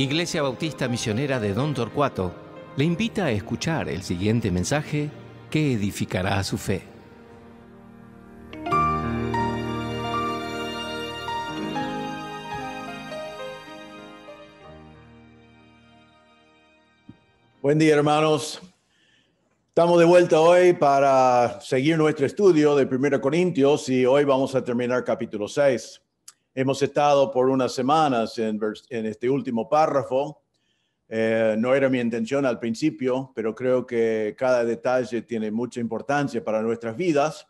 Iglesia Bautista Misionera de Don Torcuato le invita a escuchar el siguiente mensaje que edificará su fe. Buen día, hermanos. Estamos de vuelta hoy para seguir nuestro estudio de 1 Corintios y hoy vamos a terminar capítulo 6. Hemos estado por unas semanas en, este último párrafo. Eh, no era mi intención al principio, pero creo que cada detalle tiene mucha importancia para nuestras vidas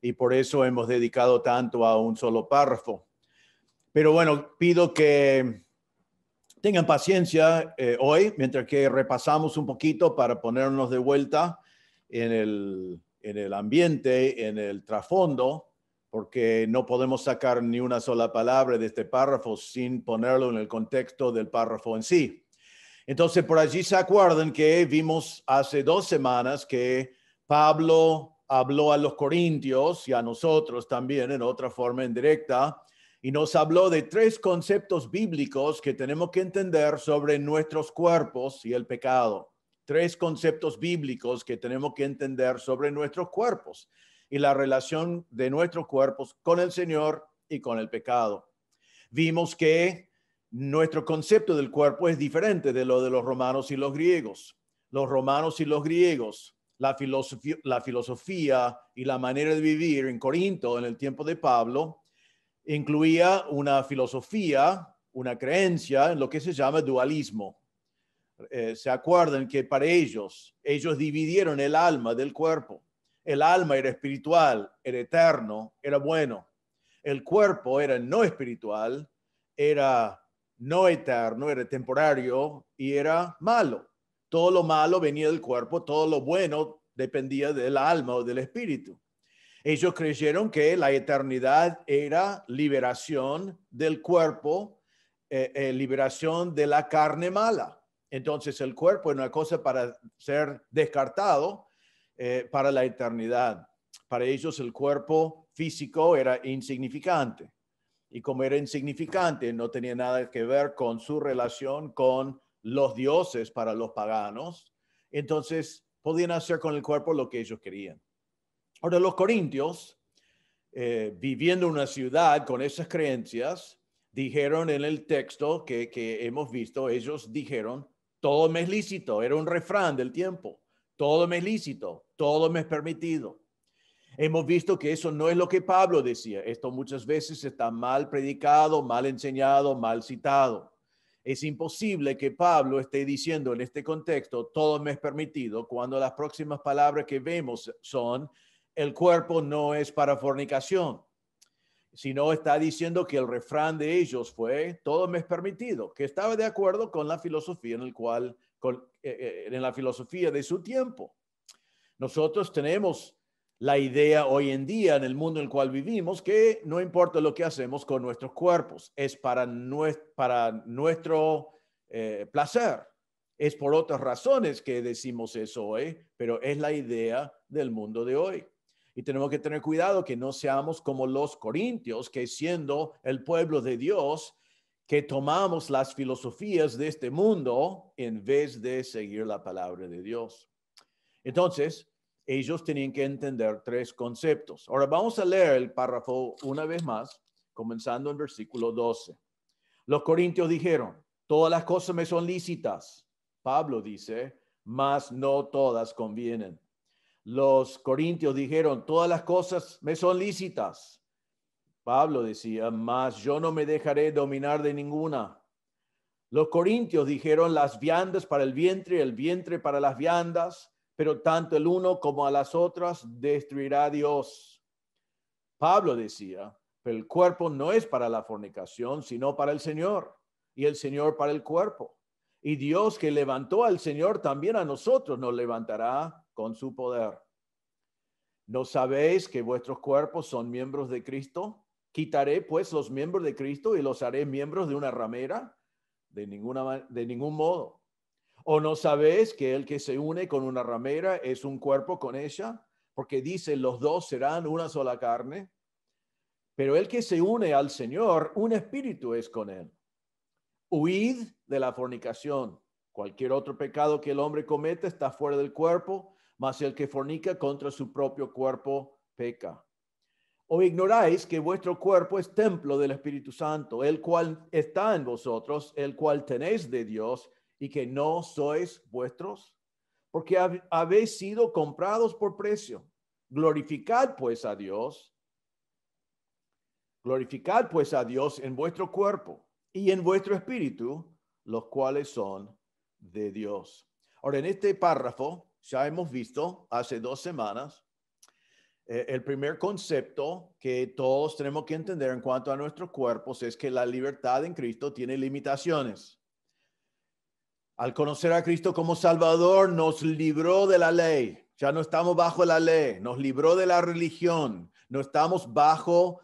y por eso hemos dedicado tanto a un solo párrafo. Pero bueno, pido que tengan paciencia eh, hoy, mientras que repasamos un poquito para ponernos de vuelta en el, en el ambiente, en el trasfondo porque no podemos sacar ni una sola palabra de este párrafo sin ponerlo en el contexto del párrafo en sí. Entonces, por allí se acuerdan que vimos hace dos semanas que Pablo habló a los corintios y a nosotros también en otra forma indirecta y nos habló de tres conceptos bíblicos que tenemos que entender sobre nuestros cuerpos y el pecado. Tres conceptos bíblicos que tenemos que entender sobre nuestros cuerpos y la relación de nuestros cuerpos con el Señor y con el pecado. Vimos que nuestro concepto del cuerpo es diferente de lo de los romanos y los griegos. Los romanos y los griegos, la filosofía, la filosofía y la manera de vivir en Corinto en el tiempo de Pablo incluía una filosofía, una creencia en lo que se llama dualismo. Eh, se acuerdan que para ellos, ellos dividieron el alma del cuerpo el alma era espiritual, era eterno, era bueno. El cuerpo era no espiritual, era no eterno, era temporario y era malo. Todo lo malo venía del cuerpo, todo lo bueno dependía del alma o del espíritu. Ellos creyeron que la eternidad era liberación del cuerpo, eh, eh, liberación de la carne mala. Entonces el cuerpo era una cosa para ser descartado eh, para la eternidad. Para ellos el cuerpo físico era insignificante y como era insignificante no tenía nada que ver con su relación con los dioses para los paganos, entonces podían hacer con el cuerpo lo que ellos querían. Ahora los corintios, eh, viviendo en una ciudad con esas creencias, dijeron en el texto que, que hemos visto, ellos dijeron, todo me es lícito, era un refrán del tiempo todo me es lícito, todo me es permitido. Hemos visto que eso no es lo que Pablo decía. Esto muchas veces está mal predicado, mal enseñado, mal citado. Es imposible que Pablo esté diciendo en este contexto, todo me es permitido, cuando las próximas palabras que vemos son, el cuerpo no es para fornicación, sino está diciendo que el refrán de ellos fue, todo me es permitido, que estaba de acuerdo con la filosofía en la cual eh, eh, en la filosofía de su tiempo. Nosotros tenemos la idea hoy en día en el mundo en el cual vivimos que no importa lo que hacemos con nuestros cuerpos, es para, nuestro, eh, placer. Es por otras razones que decimos eso hoy, pero es la idea del mundo de hoy. Y tenemos que tener cuidado que no seamos como los corintios, que siendo el pueblo de Dios, que tomamos las filosofías de este mundo en vez de seguir la palabra de Dios. Entonces, ellos tenían que entender tres conceptos. Ahora vamos a leer el párrafo una vez más, comenzando en versículo 12. Los corintios dijeron, todas las cosas me son lícitas. Pablo dice, mas no todas convienen. Los corintios dijeron, todas las cosas me son lícitas. Pablo decía, mas yo no me dejaré dominar de ninguna. Los corintios dijeron las viandas para el vientre, el vientre para las viandas, pero tanto el uno como a las otras destruirá Dios. Pablo decía, el cuerpo no es para la fornicación, sino para el Señor, y el Señor para el cuerpo. Y Dios que levantó al Señor también a nosotros nos levantará con su poder. ¿No sabéis que vuestros cuerpos son miembros de Cristo? Quitaré pues los miembros de Cristo y los haré miembros de una ramera. De, ninguna, de ningún modo. ¿O no sabéis que el que se une con una ramera es un cuerpo con ella? Porque dice, los dos serán una sola carne. Pero el que se une al Señor, un espíritu es con él. Huid de la fornicación. Cualquier otro pecado que el hombre cometa está fuera del cuerpo, mas el que fornica contra su propio cuerpo peca. ¿O ignoráis que vuestro cuerpo es templo del Espíritu Santo, el cual está en vosotros, el cual tenéis de Dios, y que no sois vuestros? Porque habéis sido comprados por precio. Glorificad pues a Dios. Glorificad pues a Dios en vuestro cuerpo y en vuestro espíritu, los cuales son de Dios. Ahora, en este párrafo ya hemos visto hace dos semanas eh, el primer concepto que todos tenemos que entender en cuanto a nuestros cuerpos es que la libertad en Cristo tiene limitaciones. Al conocer a Cristo como Salvador, nos libró de la ley. Ya no estamos bajo la ley, nos libró de la religión, no estamos bajo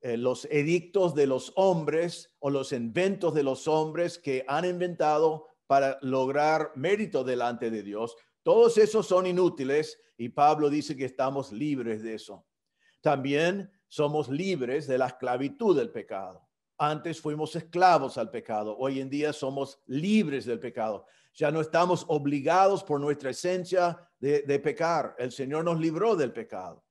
eh, los edictos de los hombres o los inventos de los hombres que han inventado para lograr mérito delante de Dios. Todos esos son inútiles y Pablo dice que estamos libres de eso. También somos libres de la esclavitud del pecado. Antes fuimos esclavos al pecado, hoy en día somos libres del pecado. Ya no estamos obligados por nuestra esencia de, pecar. El Señor nos libró del pecado.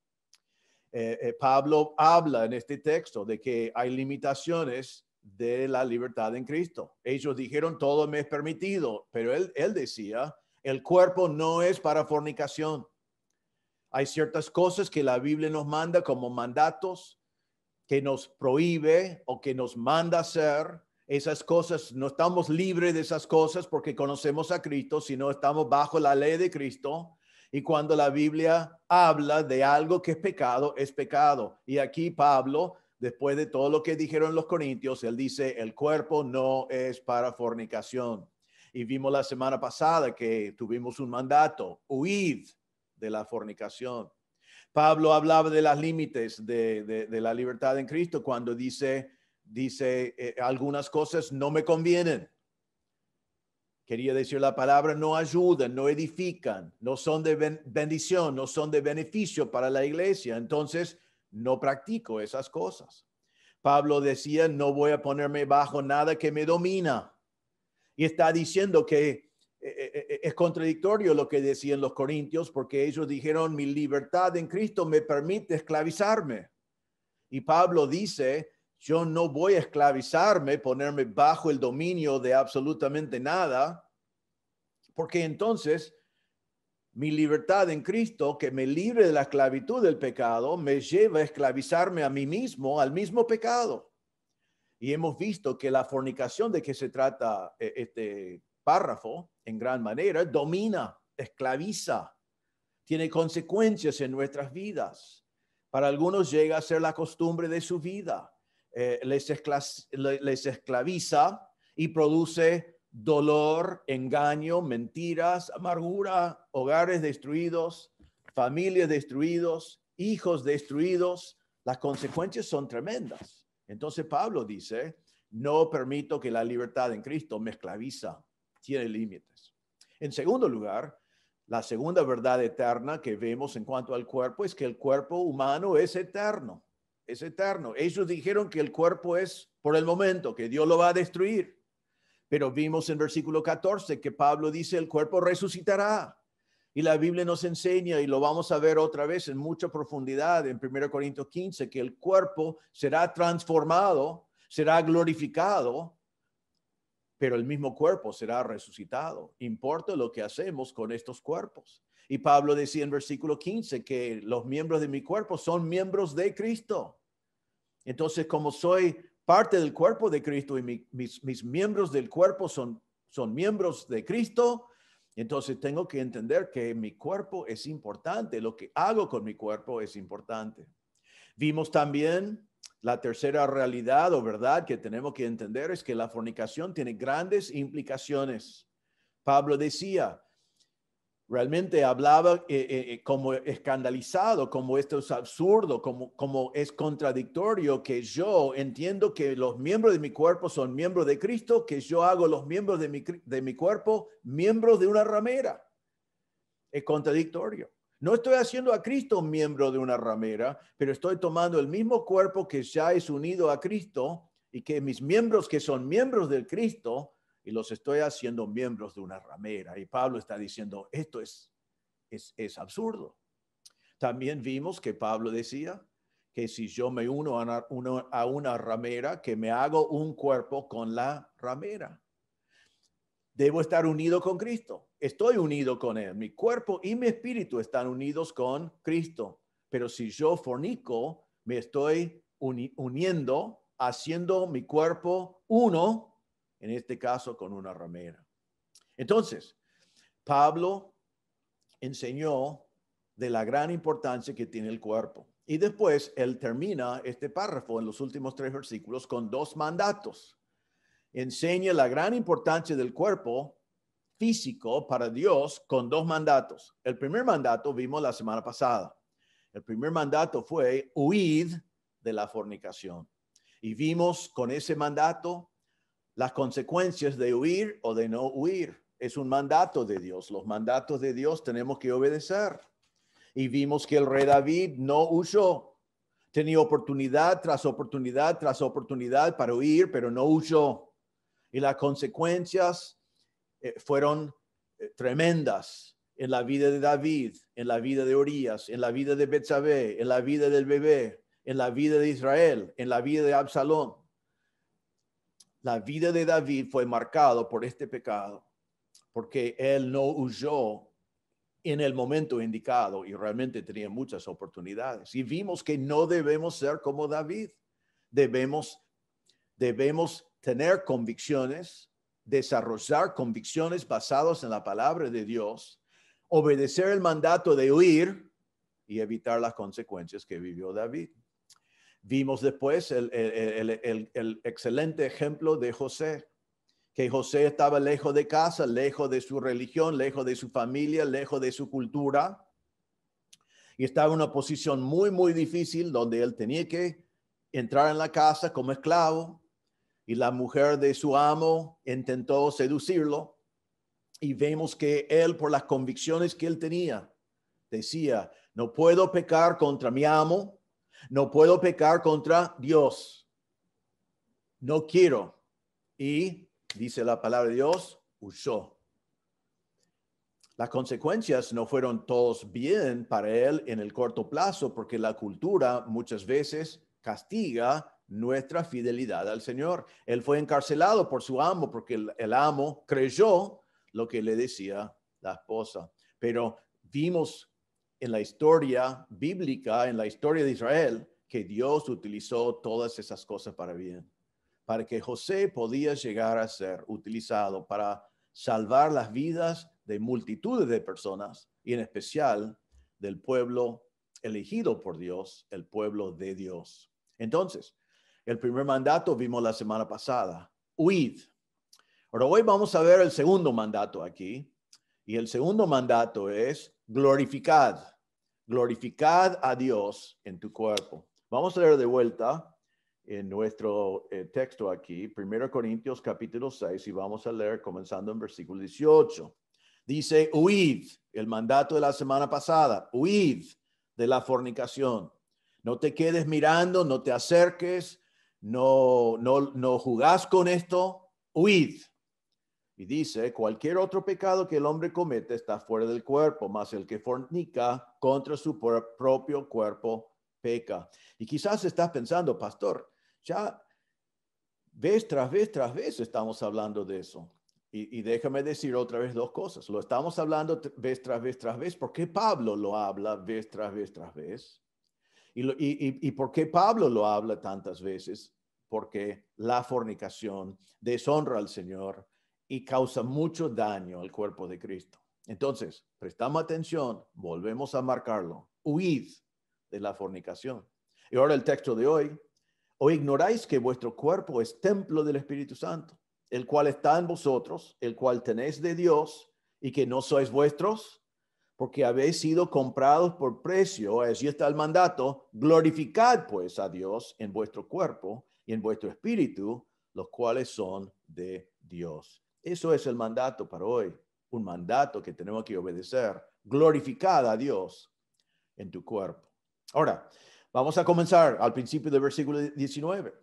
Eh, eh, Pablo habla en este texto de que hay limitaciones de la libertad en Cristo. Ellos dijeron, todo me es permitido, pero él, él decía, el cuerpo no es para fornicación. Hay ciertas cosas que la Biblia nos manda como mandatos, que nos prohíbe o que nos manda hacer. Esas cosas, no estamos libres de esas cosas porque conocemos a Cristo, sino estamos bajo la ley de Cristo. Y cuando la Biblia habla de algo que es pecado, es pecado. Y aquí Pablo, después de todo lo que dijeron los corintios, él dice, el cuerpo no es para fornicación. Y vimos la semana pasada que tuvimos un mandato, huid de la fornicación. Pablo hablaba de los límites de, la libertad en Cristo cuando dice, dice, eh, algunas cosas no me convienen. Quería decir la palabra, no ayudan, no edifican, no son de bendición, no son de beneficio para la iglesia. Entonces, no practico esas cosas. Pablo decía, no voy a ponerme bajo nada que me domina. Y está diciendo que eh, eh, eh, es contradictorio lo que decían los corintios porque ellos dijeron, mi libertad en Cristo me permite esclavizarme. Y Pablo dice, yo no voy a esclavizarme, ponerme bajo el dominio de absolutamente nada, porque entonces mi libertad en Cristo, que me libre de la esclavitud del pecado, me lleva a esclavizarme a mí mismo, al mismo pecado. Y hemos visto que la fornicación de que se trata eh, este párrafo, en gran manera, domina, esclaviza, tiene consecuencias en nuestras vidas. Para algunos llega a ser la costumbre de su vida. Eh, les esclaviza y produce dolor, engaño, mentiras, amargura, hogares destruidos, familias destruidos, hijos destruidos. Las consecuencias son tremendas. Entonces Pablo dice, no permito que la libertad en Cristo me esclaviza, tiene límites. En segundo lugar, la segunda verdad eterna que vemos en cuanto al cuerpo es que el cuerpo humano es eterno, es eterno. Ellos dijeron que el cuerpo es por el momento, que Dios lo va a destruir. Pero vimos en versículo 14 que Pablo dice, el cuerpo resucitará. Y la Biblia nos enseña, y lo vamos a ver otra vez en mucha profundidad en 1 Corintios 15, que el cuerpo será transformado, será glorificado, pero el mismo cuerpo será resucitado. Importa lo que hacemos con estos cuerpos. Y Pablo decía en versículo 15 que los miembros de mi cuerpo son miembros de Cristo. Entonces, como soy parte del cuerpo de Cristo y mis, miembros del cuerpo son, son miembros de Cristo, entonces tengo que entender que mi cuerpo es importante, lo que hago con mi cuerpo es importante. Vimos también la tercera realidad o verdad que tenemos que entender es que la fornicación tiene grandes implicaciones. Pablo decía, realmente hablaba eh, eh, eh, como escandalizado, como esto es absurdo, como, como es contradictorio que yo entiendo que los miembros de mi cuerpo son miembros de Cristo, que yo hago los miembros de mi, de mi cuerpo miembros de una ramera. Es contradictorio. No estoy haciendo a Cristo miembro de una ramera, pero estoy tomando el mismo cuerpo que ya es unido a Cristo y que mis miembros que son miembros del Cristo y los estoy haciendo miembros de una ramera. Y Pablo está diciendo, esto es, es, absurdo. También vimos que Pablo decía que si yo me uno a una, a una ramera, que me hago un cuerpo con la ramera. Debo estar unido con Cristo. Estoy unido con Él. Mi cuerpo y mi espíritu están unidos con Cristo. Pero si yo fornico, me estoy uniendo, haciendo mi cuerpo uno en este caso con una ramera. Entonces, Pablo enseñó de la gran importancia que tiene el cuerpo. Y después él termina este párrafo en los últimos tres versículos con dos mandatos. Enseña la gran importancia del cuerpo físico para Dios con dos mandatos. El primer mandato vimos la semana pasada. El primer mandato fue huid de la fornicación. Y vimos con ese mandato las consecuencias de huir o de no huir. Es un mandato de Dios. Los mandatos de Dios tenemos que obedecer. Y vimos que el rey David no huyó. Tenía oportunidad tras oportunidad tras oportunidad para huir, pero no huyó. Y las consecuencias eh, fueron eh, tremendas en la vida de David, en la vida de Orías, en la vida de Betsabé, en la vida del bebé, en la vida de Israel, en la vida de Absalón la vida de David fue marcado por este pecado, porque él no huyó en el momento indicado y realmente tenía muchas oportunidades. Y vimos que no debemos ser como David. Debemos, debemos tener convicciones, desarrollar convicciones basadas en la palabra de Dios, obedecer el mandato de huir y evitar las consecuencias que vivió David. Vimos después el, excelente ejemplo de José, que José estaba lejos de casa, lejos de su religión, lejos de su familia, lejos de su cultura, y estaba en una posición muy, muy difícil donde él tenía que entrar en la casa como esclavo, y la mujer de su amo intentó seducirlo, y vemos que él, por las convicciones que él tenía, decía, no puedo pecar contra mi amo, no puedo pecar contra Dios. No quiero. Y dice la palabra de Dios, huyó Las consecuencias no fueron todos bien para él en el corto plazo porque la cultura muchas veces castiga nuestra fidelidad al Señor. Él fue encarcelado por su amo porque el amo creyó lo que le decía la esposa. Pero vimos en la historia bíblica, en la historia de Israel, que Dios utilizó todas esas cosas para bien, para que José podía llegar a ser utilizado para salvar las vidas de multitudes de personas y en especial del pueblo elegido por Dios, el pueblo de Dios. Entonces, el primer mandato vimos la semana pasada, huid. Ahora hoy vamos a ver el segundo mandato aquí y el segundo mandato es glorificad glorificad a Dios en tu cuerpo. Vamos a leer de vuelta en nuestro eh, texto aquí, 1 Corintios capítulo 6, y vamos a leer comenzando en versículo 18. Dice, huid, el mandato de la semana pasada, huid de la fornicación. No te quedes mirando, no te acerques, no, no, no jugás con esto, huid. Y dice, cualquier otro pecado que el hombre comete está fuera del cuerpo, mas el que fornica contra su propio cuerpo peca. Y quizás estás pensando, pastor, ya vez tras vez tras vez estamos hablando de eso. Y, déjame decir otra vez dos cosas. Lo estamos hablando vez tras vez tras vez. ¿Por qué Pablo lo habla vez tras vez tras vez? ¿Y, y por qué Pablo lo habla tantas veces? Porque la fornicación deshonra al Señor y causa mucho daño al cuerpo de Cristo. Entonces, prestamos atención, volvemos a marcarlo. Huid de la fornicación. Y ahora el texto de hoy. O ignoráis que vuestro cuerpo es templo del Espíritu Santo, el cual está en vosotros, el cual tenéis de Dios, y que no sois vuestros, porque habéis sido comprados por precio. Así está el mandato. Glorificad pues a Dios en vuestro cuerpo y en vuestro espíritu, los cuales son de Dios. Eso es el mandato para hoy, un mandato que tenemos que obedecer. Glorificada a Dios en tu cuerpo. Ahora, vamos a comenzar al principio del versículo 19.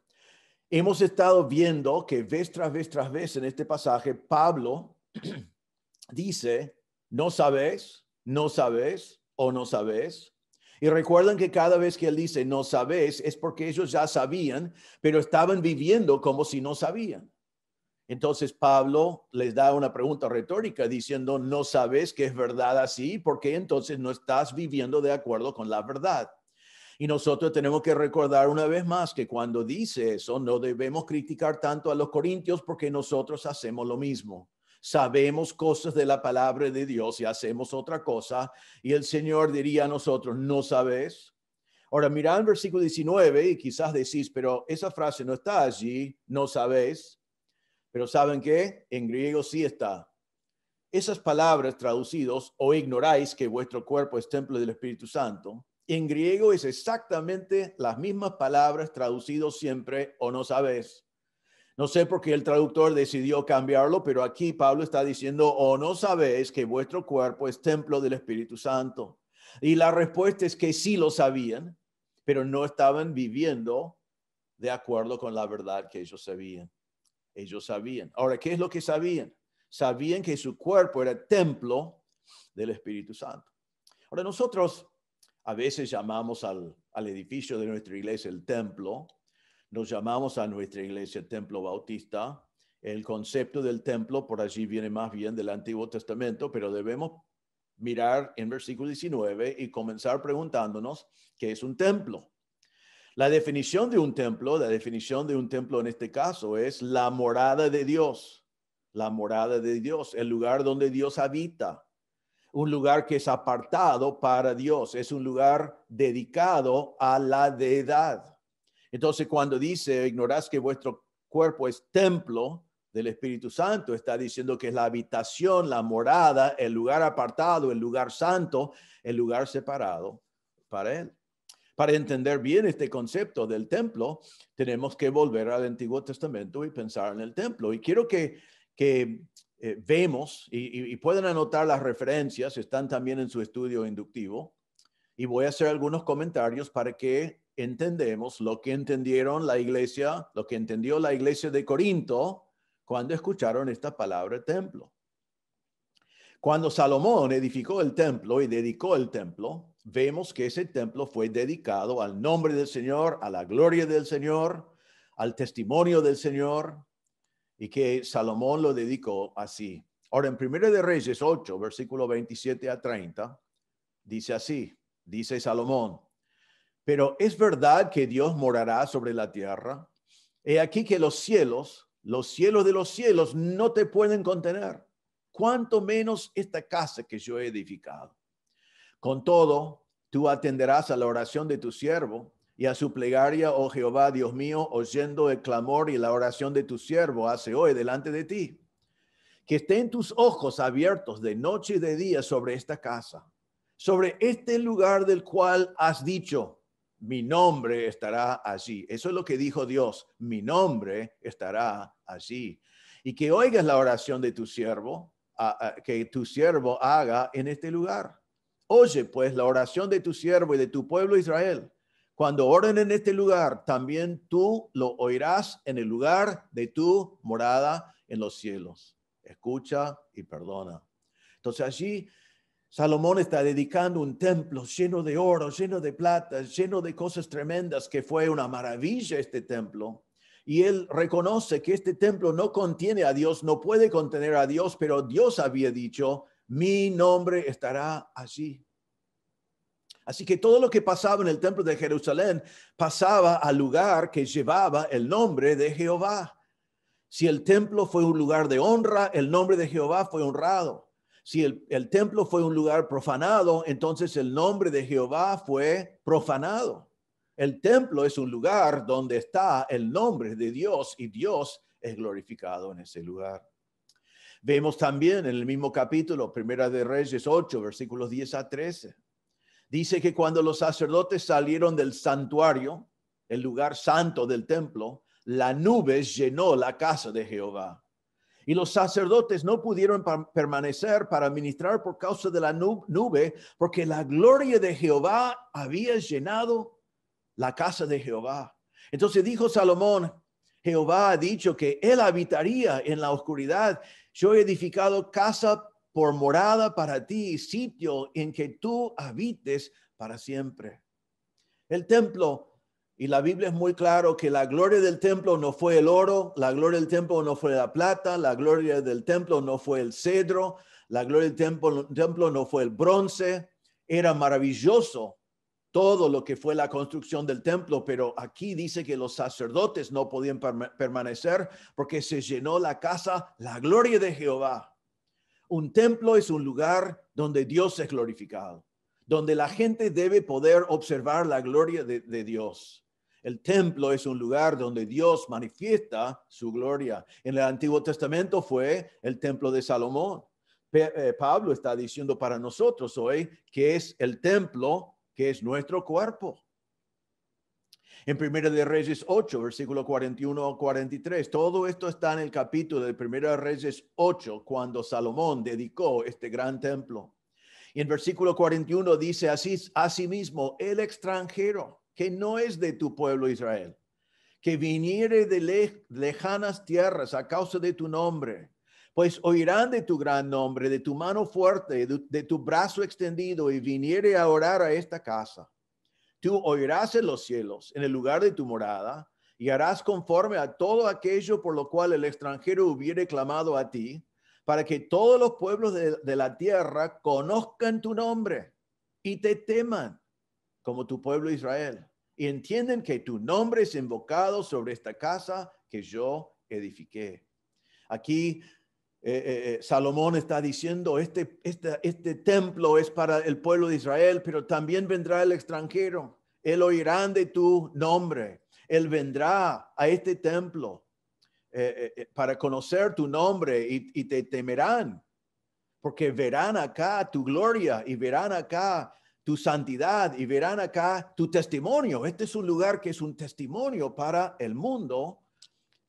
Hemos estado viendo que vez tras vez tras vez en este pasaje, Pablo dice, no sabes, no sabes o no sabes. Y recuerden que cada vez que él dice no sabes, es porque ellos ya sabían, pero estaban viviendo como si no sabían. Entonces Pablo les da una pregunta retórica diciendo, no sabes que es verdad así, porque entonces no estás viviendo de acuerdo con la verdad. Y nosotros tenemos que recordar una vez más que cuando dice eso, no debemos criticar tanto a los corintios porque nosotros hacemos lo mismo. Sabemos cosas de la palabra de Dios y hacemos otra cosa. Y el Señor diría a nosotros, no sabes, Ahora, mira el versículo 19 y quizás decís, pero esa frase no está allí, no sabes pero ¿saben qué? En griego sí está. Esas palabras traducidos, o ignoráis que vuestro cuerpo es templo del Espíritu Santo, en griego es exactamente las mismas palabras traducidos siempre o no sabéis No sé por qué el traductor decidió cambiarlo, pero aquí Pablo está diciendo, o no sabéis que vuestro cuerpo es templo del Espíritu Santo. Y la respuesta es que sí lo sabían, pero no estaban viviendo de acuerdo con la verdad que ellos sabían ellos sabían. Ahora, ¿qué es lo que sabían? Sabían que su cuerpo era templo del Espíritu Santo. Ahora, nosotros a veces llamamos al, al edificio de nuestra iglesia el templo, nos llamamos a nuestra iglesia el templo bautista. El concepto del templo por allí viene más bien del Antiguo Testamento, pero debemos mirar en versículo 19 y comenzar preguntándonos qué es un templo. La definición de un templo, la definición de un templo en este caso es la morada de Dios, la morada de Dios, el lugar donde Dios habita, un lugar que es apartado para Dios, es un lugar dedicado a la deidad. Entonces cuando dice, ignorás que vuestro cuerpo es templo del Espíritu Santo, está diciendo que es la habitación, la morada, el lugar apartado, el lugar santo, el lugar separado para Él. Para entender bien este concepto del templo, tenemos que volver al Antiguo Testamento y pensar en el templo. Y quiero que, que eh, vemos y, y, pueden anotar las referencias, están también en su estudio inductivo. Y voy a hacer algunos comentarios para que entendemos lo que entendieron la iglesia, lo que entendió la iglesia de Corinto cuando escucharon esta palabra templo. Cuando Salomón edificó el templo y dedicó el templo, vemos que ese templo fue dedicado al nombre del Señor, a la gloria del Señor, al testimonio del Señor, y que Salomón lo dedicó así. Ahora, en 1 de Reyes 8, versículo 27 a 30, dice así, dice Salomón, pero es verdad que Dios morará sobre la tierra. He aquí que los cielos, los cielos de los cielos, no te pueden contener, cuanto menos esta casa que yo he edificado. Con todo, tú atenderás a la oración de tu siervo y a su plegaria, oh Jehová, Dios mío, oyendo el clamor y la oración de tu siervo hace hoy delante de ti. Que estén tus ojos abiertos de noche y de día sobre esta casa, sobre este lugar del cual has dicho, mi nombre estará allí. Eso es lo que dijo Dios, mi nombre estará allí. Y que oigas la oración de tu siervo, que tu siervo haga en este lugar Oye pues la oración de tu siervo y de tu pueblo Israel. Cuando oren en este lugar, también tú lo oirás en el lugar de tu morada en los cielos. Escucha y perdona. Entonces allí Salomón está dedicando un templo lleno de oro, lleno de plata, lleno de cosas tremendas, que fue una maravilla este templo. Y él reconoce que este templo no contiene a Dios, no puede contener a Dios, pero Dios había dicho, mi nombre estará allí. Así que todo lo que pasaba en el templo de Jerusalén pasaba al lugar que llevaba el nombre de Jehová. Si el templo fue un lugar de honra, el nombre de Jehová fue honrado. Si el, templo fue un lugar profanado, entonces el nombre de Jehová fue profanado. El templo es un lugar donde está el nombre de Dios y Dios es glorificado en ese lugar. Vemos también en el mismo capítulo, Primera de Reyes 8, versículos 10 a 13. Dice que cuando los sacerdotes salieron del santuario, el lugar santo del templo, la nube llenó la casa de Jehová. Y los sacerdotes no pudieron permanecer para ministrar por causa de la nube, porque la gloria de Jehová había llenado la casa de Jehová. Entonces dijo Salomón, Jehová ha dicho que él habitaría en la oscuridad yo he edificado casa por morada para ti y sitio en que tú habites para siempre. El templo, y la Biblia es muy claro que la gloria del templo no fue el oro, la gloria del templo no fue la plata, la gloria del templo no fue el cedro, la gloria del templo, templo no fue el bronce. Era maravilloso todo lo que fue la construcción del templo, pero aquí dice que los sacerdotes no podían permanecer porque se llenó la casa, la gloria de Jehová. Un templo es un lugar donde Dios es glorificado, donde la gente debe poder observar la gloria de, Dios. El templo es un lugar donde Dios manifiesta su gloria. En el Antiguo Testamento fue el templo de Salomón. Eh, Pablo está diciendo para nosotros hoy que es el templo que es nuestro cuerpo. En Primera de Reyes 8, versículo 41 a 43, todo esto está en el capítulo de Primera de Reyes 8, cuando Salomón dedicó este gran templo. Y en versículo 41 dice así, asimismo, el extranjero que no es de tu pueblo Israel, que viniere de lejanas tierras a causa de tu nombre, pues oirán de tu gran nombre, de tu mano fuerte, de, tu brazo extendido, y viniere a orar a esta casa. Tú oirás en los cielos, en el lugar de tu morada, y harás conforme a todo aquello por lo cual el extranjero hubiere clamado a ti, para que todos los pueblos de, la tierra conozcan tu nombre y te teman, como tu pueblo Israel, y entienden que tu nombre es invocado sobre esta casa que yo edifiqué. Aquí eh, eh, eh, Salomón está diciendo, este, este, este templo es para el pueblo de Israel, pero también vendrá el extranjero. Él oirá de tu nombre. Él vendrá a este templo para conocer tu nombre y, y, te temerán, porque verán acá tu gloria y verán acá tu santidad y verán acá tu testimonio. Este es un lugar que es un testimonio para el mundo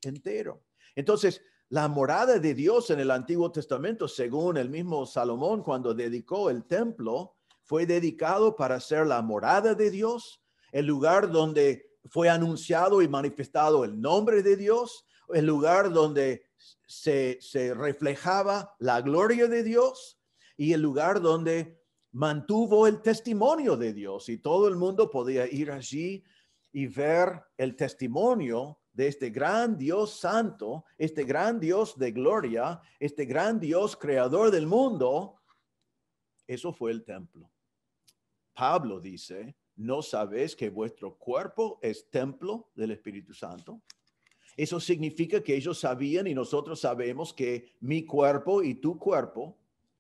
entero. Entonces, la morada de Dios en el Antiguo Testamento, según el mismo Salomón cuando dedicó el templo, fue dedicado para ser la morada de Dios, el lugar donde fue anunciado y manifestado el nombre de Dios, el lugar donde se, reflejaba la gloria de Dios y el lugar donde mantuvo el testimonio de Dios. Y todo el mundo podía ir allí y ver el testimonio de este gran Dios santo, este gran Dios de gloria, este gran Dios creador del mundo, eso fue el templo. Pablo dice, ¿no sabéis que vuestro cuerpo es templo del Espíritu Santo? Eso significa que ellos sabían y nosotros sabemos que mi cuerpo y tu cuerpo.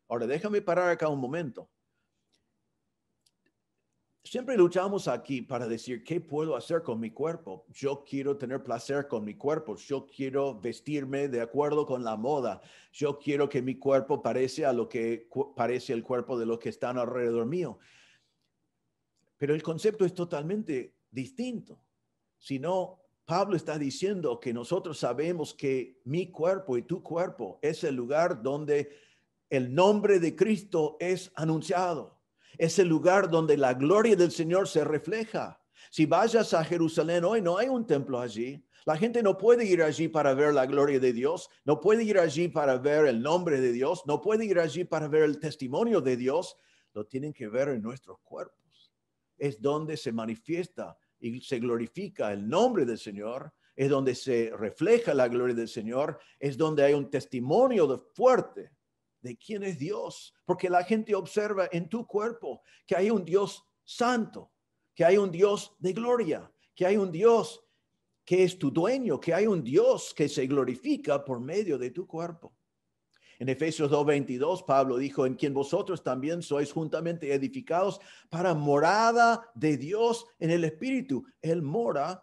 Ahora déjame parar acá un momento. Siempre luchamos aquí para decir, ¿qué puedo hacer con mi cuerpo? Yo quiero tener placer con mi cuerpo, yo quiero vestirme de acuerdo con la moda, yo quiero que mi cuerpo parezca a lo que parece el cuerpo de los que están alrededor mío. Pero el concepto es totalmente distinto. Si no, Pablo está diciendo que nosotros sabemos que mi cuerpo y tu cuerpo es el lugar donde el nombre de Cristo es anunciado es el lugar donde la gloria del Señor se refleja. Si vayas a Jerusalén hoy, no hay un templo allí. La gente no puede ir allí para ver la gloria de Dios, no puede ir allí para ver el nombre de Dios, no puede ir allí para ver el testimonio de Dios. Lo tienen que ver en nuestros cuerpos. Es donde se manifiesta y se glorifica el nombre del Señor, es donde se refleja la gloria del Señor, es donde hay un testimonio de fuerte de quién es Dios, porque la gente observa en tu cuerpo que hay un Dios santo, que hay un Dios de gloria, que hay un Dios que es tu dueño, que hay un Dios que se glorifica por medio de tu cuerpo. En Efesios 2:22, Pablo dijo, en quien vosotros también sois juntamente edificados para morada de Dios en el Espíritu. Él mora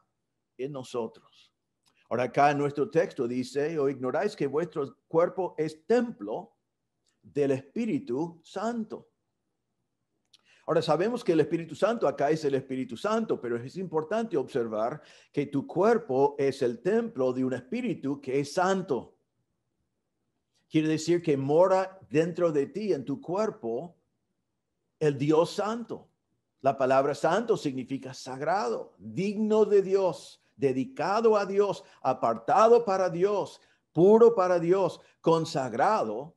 en nosotros. Ahora acá en nuestro texto dice, o ignoráis que vuestro cuerpo es templo del Espíritu Santo. Ahora sabemos que el Espíritu Santo acá es el Espíritu Santo, pero es importante observar que tu cuerpo es el templo de un Espíritu que es santo. Quiere decir que mora dentro de ti, en tu cuerpo, el Dios Santo. La palabra santo significa sagrado, digno de Dios, dedicado a Dios, apartado para Dios, puro para Dios, consagrado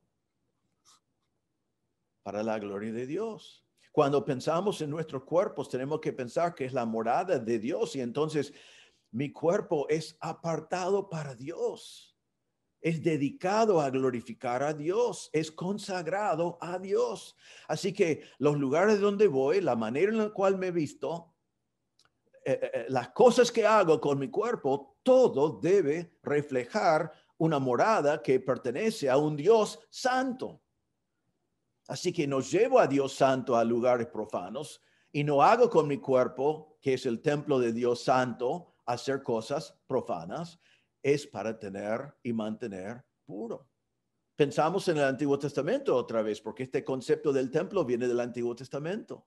para la gloria de Dios. Cuando pensamos en nuestros cuerpos, tenemos que pensar que es la morada de Dios y entonces mi cuerpo es apartado para Dios, es dedicado a glorificar a Dios, es consagrado a Dios. Así que los lugares donde voy, la manera en la cual me he visto, eh, eh, eh, las cosas que hago con mi cuerpo, todo debe reflejar una morada que pertenece a un Dios santo. Así que no llevo a Dios Santo a lugares profanos y no hago con mi cuerpo, que es el templo de Dios Santo, hacer cosas profanas. Es para tener y mantener puro. Pensamos en el Antiguo Testamento otra vez, porque este concepto del templo viene del Antiguo Testamento.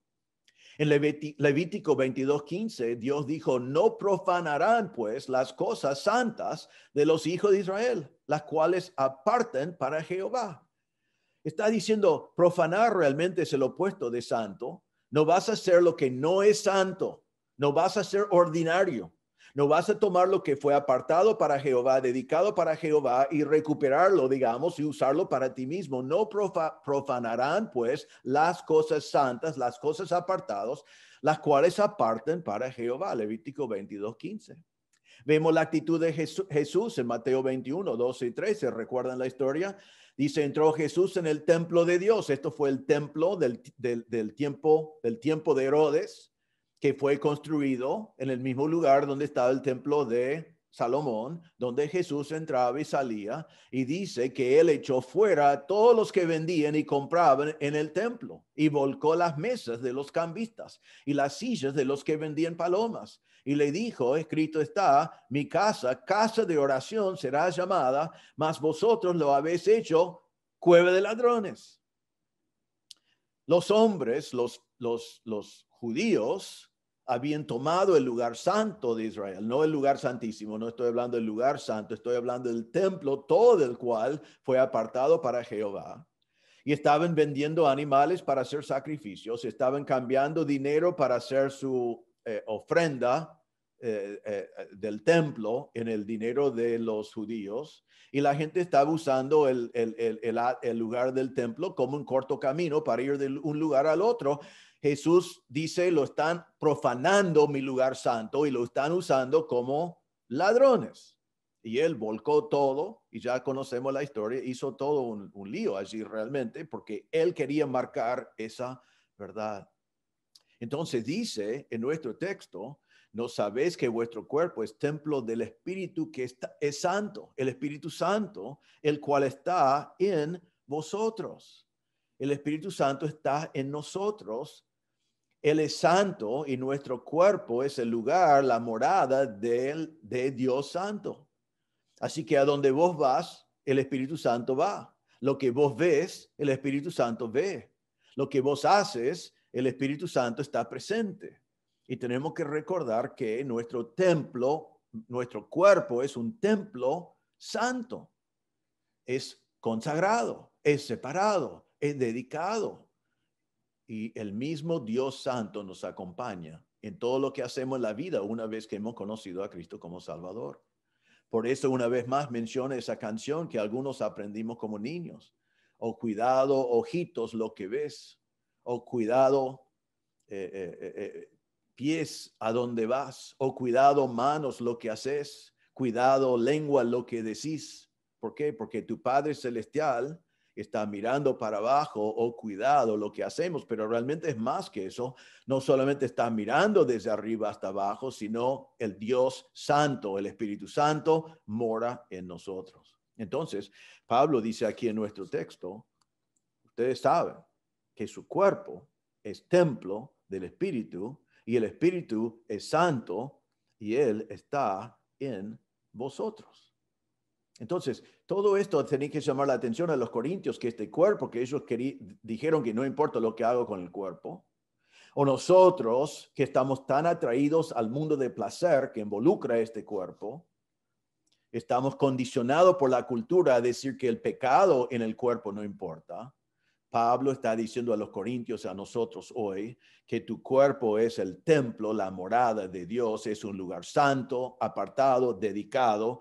En Levítico 22:15, Dios dijo, no profanarán pues las cosas santas de los hijos de Israel, las cuales aparten para Jehová. Está diciendo, profanar realmente es el opuesto de santo. No vas a hacer lo que no es santo. No vas a ser ordinario. No vas a tomar lo que fue apartado para Jehová, dedicado para Jehová y recuperarlo, digamos, y usarlo para ti mismo. No profanarán, pues, las cosas santas, las cosas apartadas, las cuales aparten para Jehová. Levítico 22, Vemos la actitud de Jesús en Mateo 21, 12 y 13. ¿Recuerdan la historia? Dice, entró Jesús en el templo de Dios. Esto fue el templo del, del, tiempo, del tiempo de Herodes, que fue construido en el mismo lugar donde estaba el templo de Salomón, donde Jesús entraba y salía, y dice que él echó fuera a todos los que vendían y compraban en el templo, y volcó las mesas de los cambistas y las sillas de los que vendían palomas, y le dijo, escrito está, mi casa, casa de oración será llamada, mas vosotros lo habéis hecho cueva de ladrones. Los hombres, los, los, los judíos, habían tomado el lugar santo de Israel, no el lugar santísimo, no estoy hablando del lugar santo, estoy hablando del templo, todo el cual fue apartado para Jehová. Y estaban vendiendo animales para hacer sacrificios, estaban cambiando dinero para hacer su eh, ofrenda eh, eh, del templo en el dinero de los judíos y la gente estaba usando el, lugar del templo como un corto camino para ir de un lugar al otro. Jesús dice, lo están profanando mi lugar santo y lo están usando como ladrones. Y él volcó todo, y ya conocemos la historia, hizo todo un lío allí realmente, porque él quería marcar esa verdad. Entonces dice en nuestro texto, no sabéis que vuestro cuerpo es templo del Espíritu que está, es santo, el Espíritu Santo, el cual está en vosotros. El Espíritu Santo está en nosotros. Él es santo y nuestro cuerpo es el lugar, la morada de Dios Santo. Así que a donde vos vas, el Espíritu Santo va. Lo que vos ves, el Espíritu Santo ve. Lo que vos haces, el Espíritu Santo está presente. Y tenemos que recordar que nuestro templo, nuestro cuerpo es un templo santo. Es consagrado, es separado, es dedicado. Y el mismo Dios Santo nos acompaña en todo lo que hacemos en la vida una vez que hemos conocido a Cristo como Salvador. Por eso una vez más menciona esa canción que algunos aprendimos como niños. O oh, cuidado, ojitos, lo que ves. O cuidado, eh, eh, eh, pies a dónde vas, O cuidado, manos lo que haces, cuidado, lengua lo que decís. ¿Por qué? Porque tu Padre Celestial está mirando para abajo, O cuidado lo que hacemos, pero realmente es más que eso. No solamente está mirando desde arriba hasta abajo, sino el Dios Santo, el Espíritu Santo, mora en nosotros. Entonces, Pablo dice aquí en nuestro texto, ustedes saben, que su cuerpo es templo del Espíritu y el Espíritu es santo y Él está en vosotros. Entonces, todo esto tenéis que llamar la atención a los corintios, que este cuerpo que ellos dijeron que no importa lo que hago con el cuerpo, o nosotros que estamos tan atraídos al mundo de placer que involucra este cuerpo, estamos condicionados por la cultura a decir que el pecado en el cuerpo no importa, Pablo está diciendo a los corintios, a nosotros hoy, que tu cuerpo es el templo, la morada de Dios, es un lugar santo, apartado, dedicado,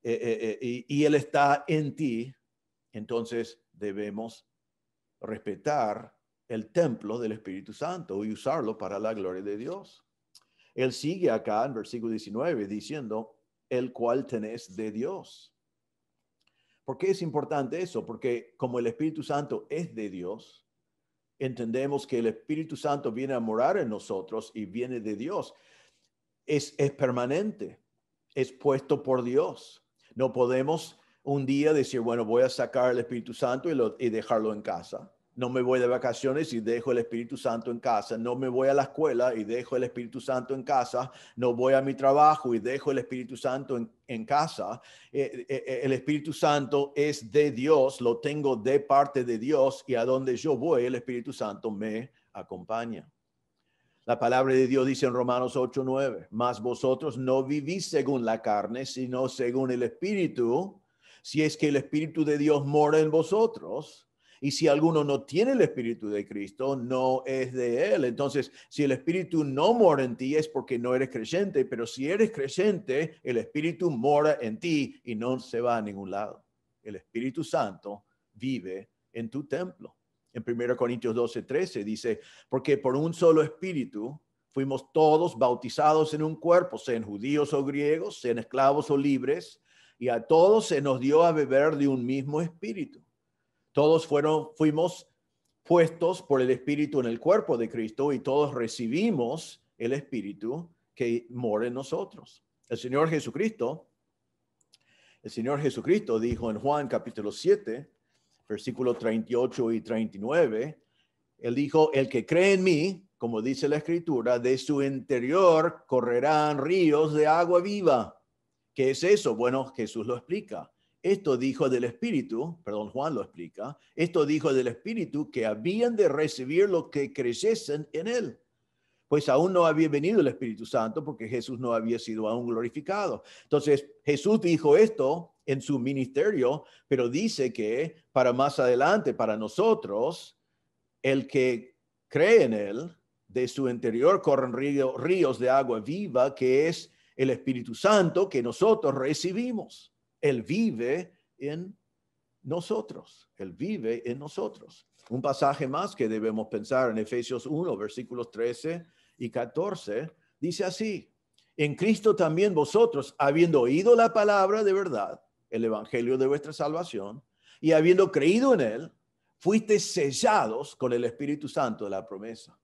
eh, eh, eh, y, y Él está en ti. Entonces debemos respetar el templo del Espíritu Santo y usarlo para la gloria de Dios. Él sigue acá en versículo 19 diciendo, el cual tenés de Dios. ¿Por qué es importante eso? Porque como el Espíritu Santo es de Dios, entendemos que el Espíritu Santo viene a morar en nosotros y viene de Dios. Es, permanente, es puesto por Dios. No podemos un día decir, bueno, voy a sacar el Espíritu Santo y dejarlo en casa no me voy de vacaciones y dejo el Espíritu Santo en casa, no me voy a la escuela y dejo el Espíritu Santo en casa, no voy a mi trabajo y dejo el Espíritu Santo en, casa. Eh, eh, eh, el Espíritu Santo es de Dios, lo tengo de parte de Dios y a donde yo voy, el Espíritu Santo me acompaña. La palabra de Dios dice en Romanos 8:9, mas vosotros no vivís según la carne, sino según el Espíritu, si es que el Espíritu de Dios mora en vosotros. Y si alguno no tiene el Espíritu de Cristo, no es de él. Entonces, si el Espíritu no mora en ti es porque no eres creyente, pero si eres creyente, el Espíritu mora en ti y no se va a ningún lado. El Espíritu Santo vive en tu templo. En 1 Corintios 12, 13 dice, porque por un solo espíritu fuimos todos bautizados en un cuerpo, sean judíos o griegos, sean esclavos o libres, y a todos se nos dio a beber de un mismo espíritu. Todos fuimos puestos por el Espíritu en el cuerpo de Cristo y todos recibimos el Espíritu que mora en nosotros. El Señor Jesucristo, el Señor Jesucristo dijo en Juan capítulo 7, versículos 38 y 39, Él dijo, el que cree en mí, como dice la Escritura, de su interior correrán ríos de agua viva. ¿Qué es eso? Bueno, Jesús lo explica. Esto dijo del Espíritu, perdón, Juan lo explica, esto dijo del Espíritu que habían de recibir lo que creyesen en Él. Pues aún no había venido el Espíritu Santo porque Jesús no había sido aún glorificado. Entonces Jesús dijo esto en su ministerio, pero dice que para más adelante, para nosotros, el que cree en Él, de su interior corren ríos de agua viva, que es el Espíritu Santo que nosotros recibimos. Él vive en nosotros, Él vive en nosotros. Un pasaje más que debemos pensar en Efesios 1, versículos 13 y 14, dice así, en Cristo también vosotros, habiendo oído la palabra de verdad, el Evangelio de vuestra salvación, y habiendo creído en Él, fuiste sellados con el Espíritu Santo de la promesa,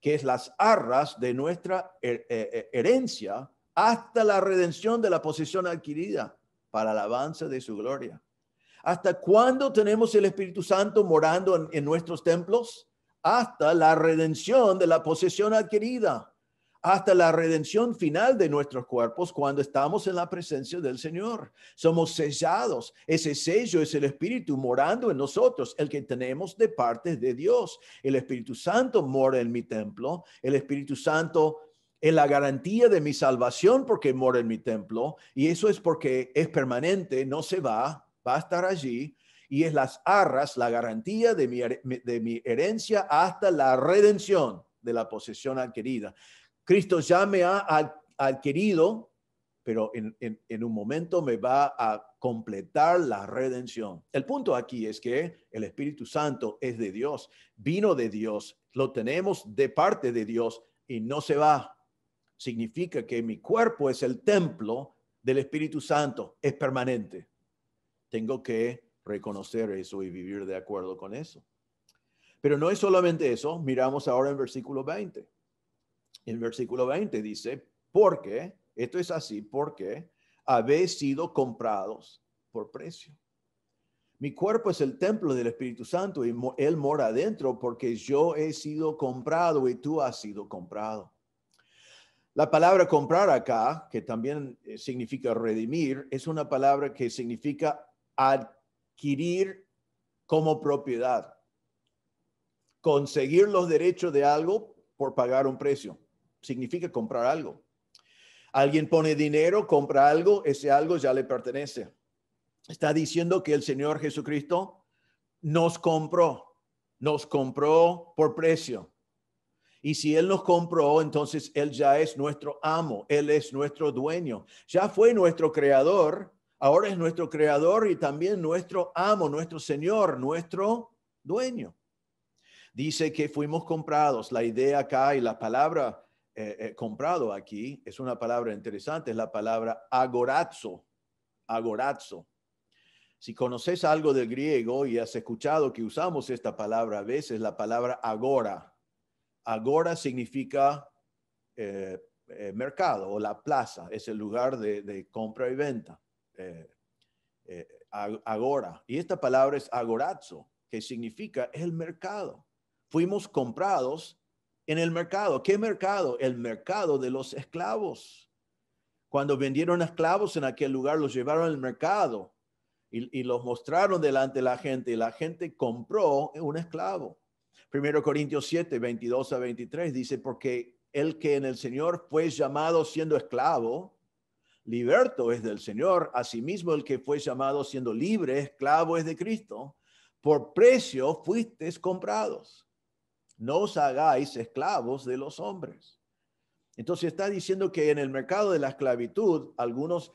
que es las arras de nuestra eh, eh, herencia hasta la redención de la posesión adquirida para alabanza de su gloria. ¿Hasta cuándo tenemos el Espíritu Santo morando en, en nuestros templos? Hasta la redención de la posesión adquirida, hasta la redención final de nuestros cuerpos cuando estamos en la presencia del Señor. Somos sellados. Ese sello es el Espíritu morando en nosotros, el que tenemos de parte de Dios. El Espíritu Santo mora en mi templo. El Espíritu Santo es la garantía de mi salvación porque mora en mi templo, y eso es porque es permanente, no se va, va a estar allí, y es las arras, la garantía de mi, de mi herencia hasta la redención de la posesión adquirida. Cristo ya me ha adquirido, pero en un momento me va a completar la redención. El punto aquí es que el Espíritu Santo es de Dios, vino de Dios, lo tenemos de parte de Dios y no se va, significa que mi cuerpo es el templo del Espíritu Santo, es permanente. Tengo que reconocer eso y vivir de acuerdo con eso. Pero no es solamente eso, miramos ahora en versículo 20. En versículo 20 dice, porque, esto es así, porque habéis sido comprados por precio. Mi cuerpo es el templo del Espíritu Santo y Él mora adentro porque yo he sido comprado y tú has sido comprado. La palabra comprar acá, que también eh, significa redimir, es una palabra que significa adquirir como propiedad. Conseguir los derechos de algo por pagar un precio. Significa comprar algo. Alguien pone dinero, compra algo, ese algo ya le pertenece. Está diciendo que el Señor Jesucristo nos compró, nos compró por precio. Y si Él nos compró, entonces Él ya es nuestro amo, Él es nuestro dueño, ya fue nuestro creador, ahora es nuestro creador y también nuestro amo, nuestro Señor, nuestro dueño. Dice que fuimos comprados, la idea acá y la palabra eh, eh, comprado aquí es una palabra interesante, es la palabra agorazo, agorazo. Si conoces algo del griego y has escuchado que usamos esta palabra a veces, la palabra agora Agora significa eh, eh, mercado o la plaza, es el lugar de, compra y venta. Eh, agora. Y esta palabra es agorazo, que significa el mercado. Fuimos comprados en el mercado. ¿Qué mercado? El mercado de los esclavos. Cuando vendieron esclavos en aquel lugar, los llevaron al mercado y, y los mostraron delante de la gente. Y la gente compró un esclavo. Primero Corintios 7, 22 a 23 dice, porque el que en el Señor fue llamado siendo esclavo, liberto es del Señor, asimismo el que fue llamado siendo libre, esclavo es de Cristo, por precio fuisteis comprados. No os hagáis esclavos de los hombres. Entonces está diciendo que en el mercado de la esclavitud algunos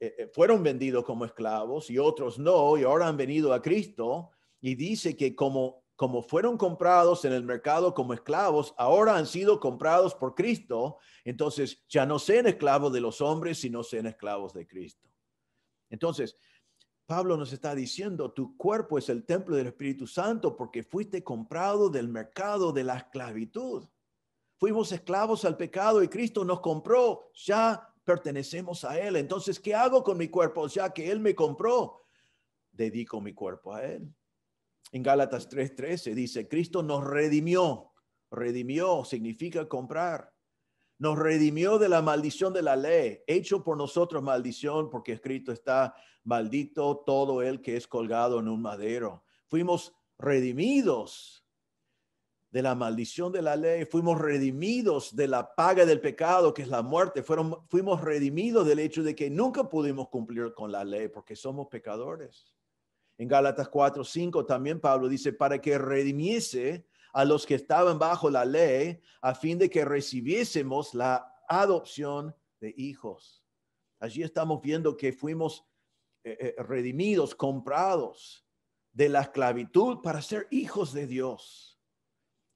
eh, eh, fueron vendidos como esclavos y otros no, y ahora han venido a Cristo, y dice que como como fueron comprados en el mercado como esclavos, ahora han sido comprados por Cristo, entonces ya no sean esclavos de los hombres, sino sean esclavos de Cristo. Entonces, Pablo nos está diciendo, tu cuerpo es el templo del Espíritu Santo porque fuiste comprado del mercado de la esclavitud. Fuimos esclavos al pecado y Cristo nos compró, ya pertenecemos a Él. Entonces, ¿qué hago con mi cuerpo? Ya que Él me compró, dedico mi cuerpo a Él en Gálatas 3:13 dice, Cristo nos redimió. Redimió significa comprar. Nos redimió de la maldición de la ley, hecho por nosotros maldición, porque escrito está, maldito todo el que es colgado en un madero. Fuimos redimidos de la maldición de la ley, fuimos redimidos de la paga del pecado, que es la muerte, fuimos redimidos del hecho de que nunca pudimos cumplir con la ley, porque somos pecadores. En Gálatas 4, 5 también Pablo dice, para que redimiese a los que estaban bajo la ley, a fin de que recibiésemos la adopción de hijos. Allí estamos viendo que fuimos eh, eh, redimidos, comprados de la esclavitud para ser hijos de Dios.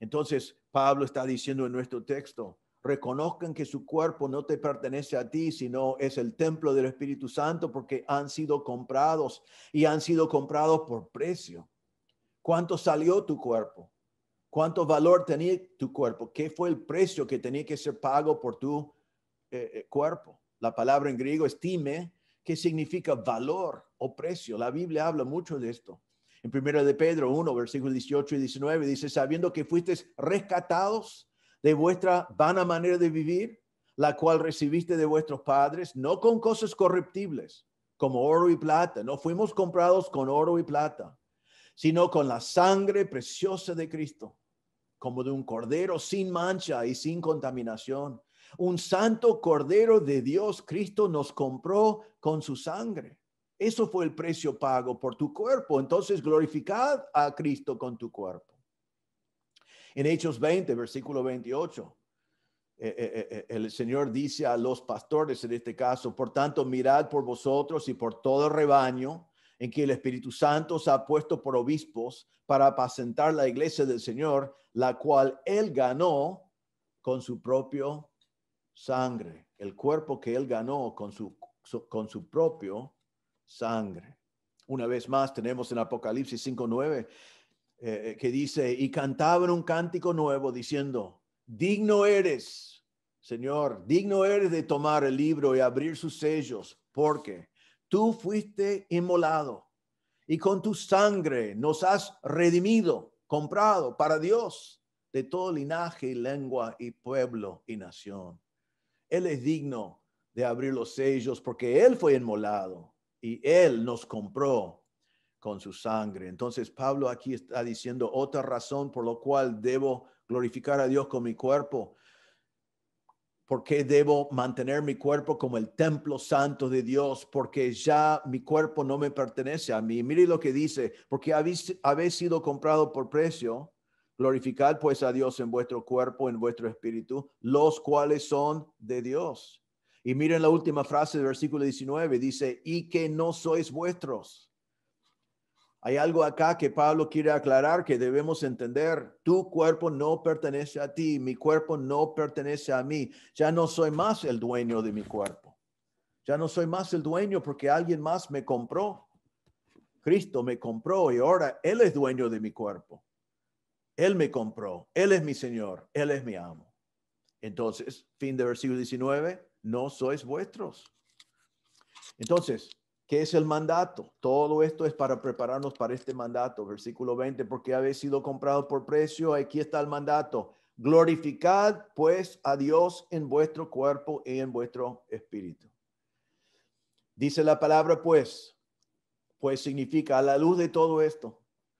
Entonces, Pablo está diciendo en nuestro texto, reconozcan que su cuerpo no te pertenece a ti, sino es el templo del Espíritu Santo porque han sido comprados y han sido comprados por precio. ¿Cuánto salió tu cuerpo? ¿Cuánto valor tenía tu cuerpo? ¿Qué fue el precio que tenía que ser pago por tu eh, eh, cuerpo? La palabra en griego estime, que significa valor o precio. La Biblia habla mucho de esto. En 1 de Pedro 1, versículos 18 y 19 dice, sabiendo que fuiste rescatados de vuestra vana manera de vivir, la cual recibiste de vuestros padres, no con cosas corruptibles, como oro y plata, no fuimos comprados con oro y plata, sino con la sangre preciosa de Cristo, como de un cordero sin mancha y sin contaminación. Un santo cordero de Dios, Cristo nos compró con su sangre. Eso fue el precio pago por tu cuerpo. Entonces glorificad a Cristo con tu cuerpo. En Hechos 20, versículo 28, eh, eh, eh, el Señor dice a los pastores en este caso, por tanto, mirad por vosotros y por todo el rebaño en que el Espíritu Santo se ha puesto por obispos para apacentar la iglesia del Señor, la cual él ganó con su propio sangre, el cuerpo que él ganó con su, con su propio sangre. Una vez más tenemos en Apocalipsis 5.9 eh, eh, que dice, y cantaban un cántico nuevo diciendo, digno eres, Señor, digno eres de tomar el libro y abrir sus sellos, porque tú fuiste inmolado y con tu sangre nos has redimido, comprado para Dios de todo linaje y lengua y pueblo y nación. Él es digno de abrir los sellos porque Él fue inmolado y Él nos compró con su sangre. Entonces Pablo aquí está diciendo otra razón por la cual debo glorificar a Dios con mi cuerpo. porque debo mantener mi cuerpo como el templo santo de Dios? Porque ya mi cuerpo no me pertenece a mí. Mire lo que dice, porque habéis, sido comprado por precio. Glorificad pues a Dios en vuestro cuerpo, en vuestro espíritu, los cuales son de Dios. Y miren la última frase del versículo 19, dice, y que no sois vuestros hay algo acá que Pablo quiere aclarar que debemos entender. Tu cuerpo no pertenece a ti, mi cuerpo no pertenece a mí. Ya no soy más el dueño de mi cuerpo. Ya no soy más el dueño porque alguien más me compró. Cristo me compró y ahora Él es dueño de mi cuerpo. Él me compró, Él es mi Señor, Él es mi amo. Entonces, fin del versículo 19, no sois vuestros. Entonces, ¿Qué es el mandato? Todo esto es para prepararnos para este mandato. Versículo 20, porque habéis sido comprados por precio, aquí está el mandato. Glorificad pues a Dios en vuestro cuerpo y en vuestro espíritu. Dice la palabra pues, pues significa a la luz de todo esto,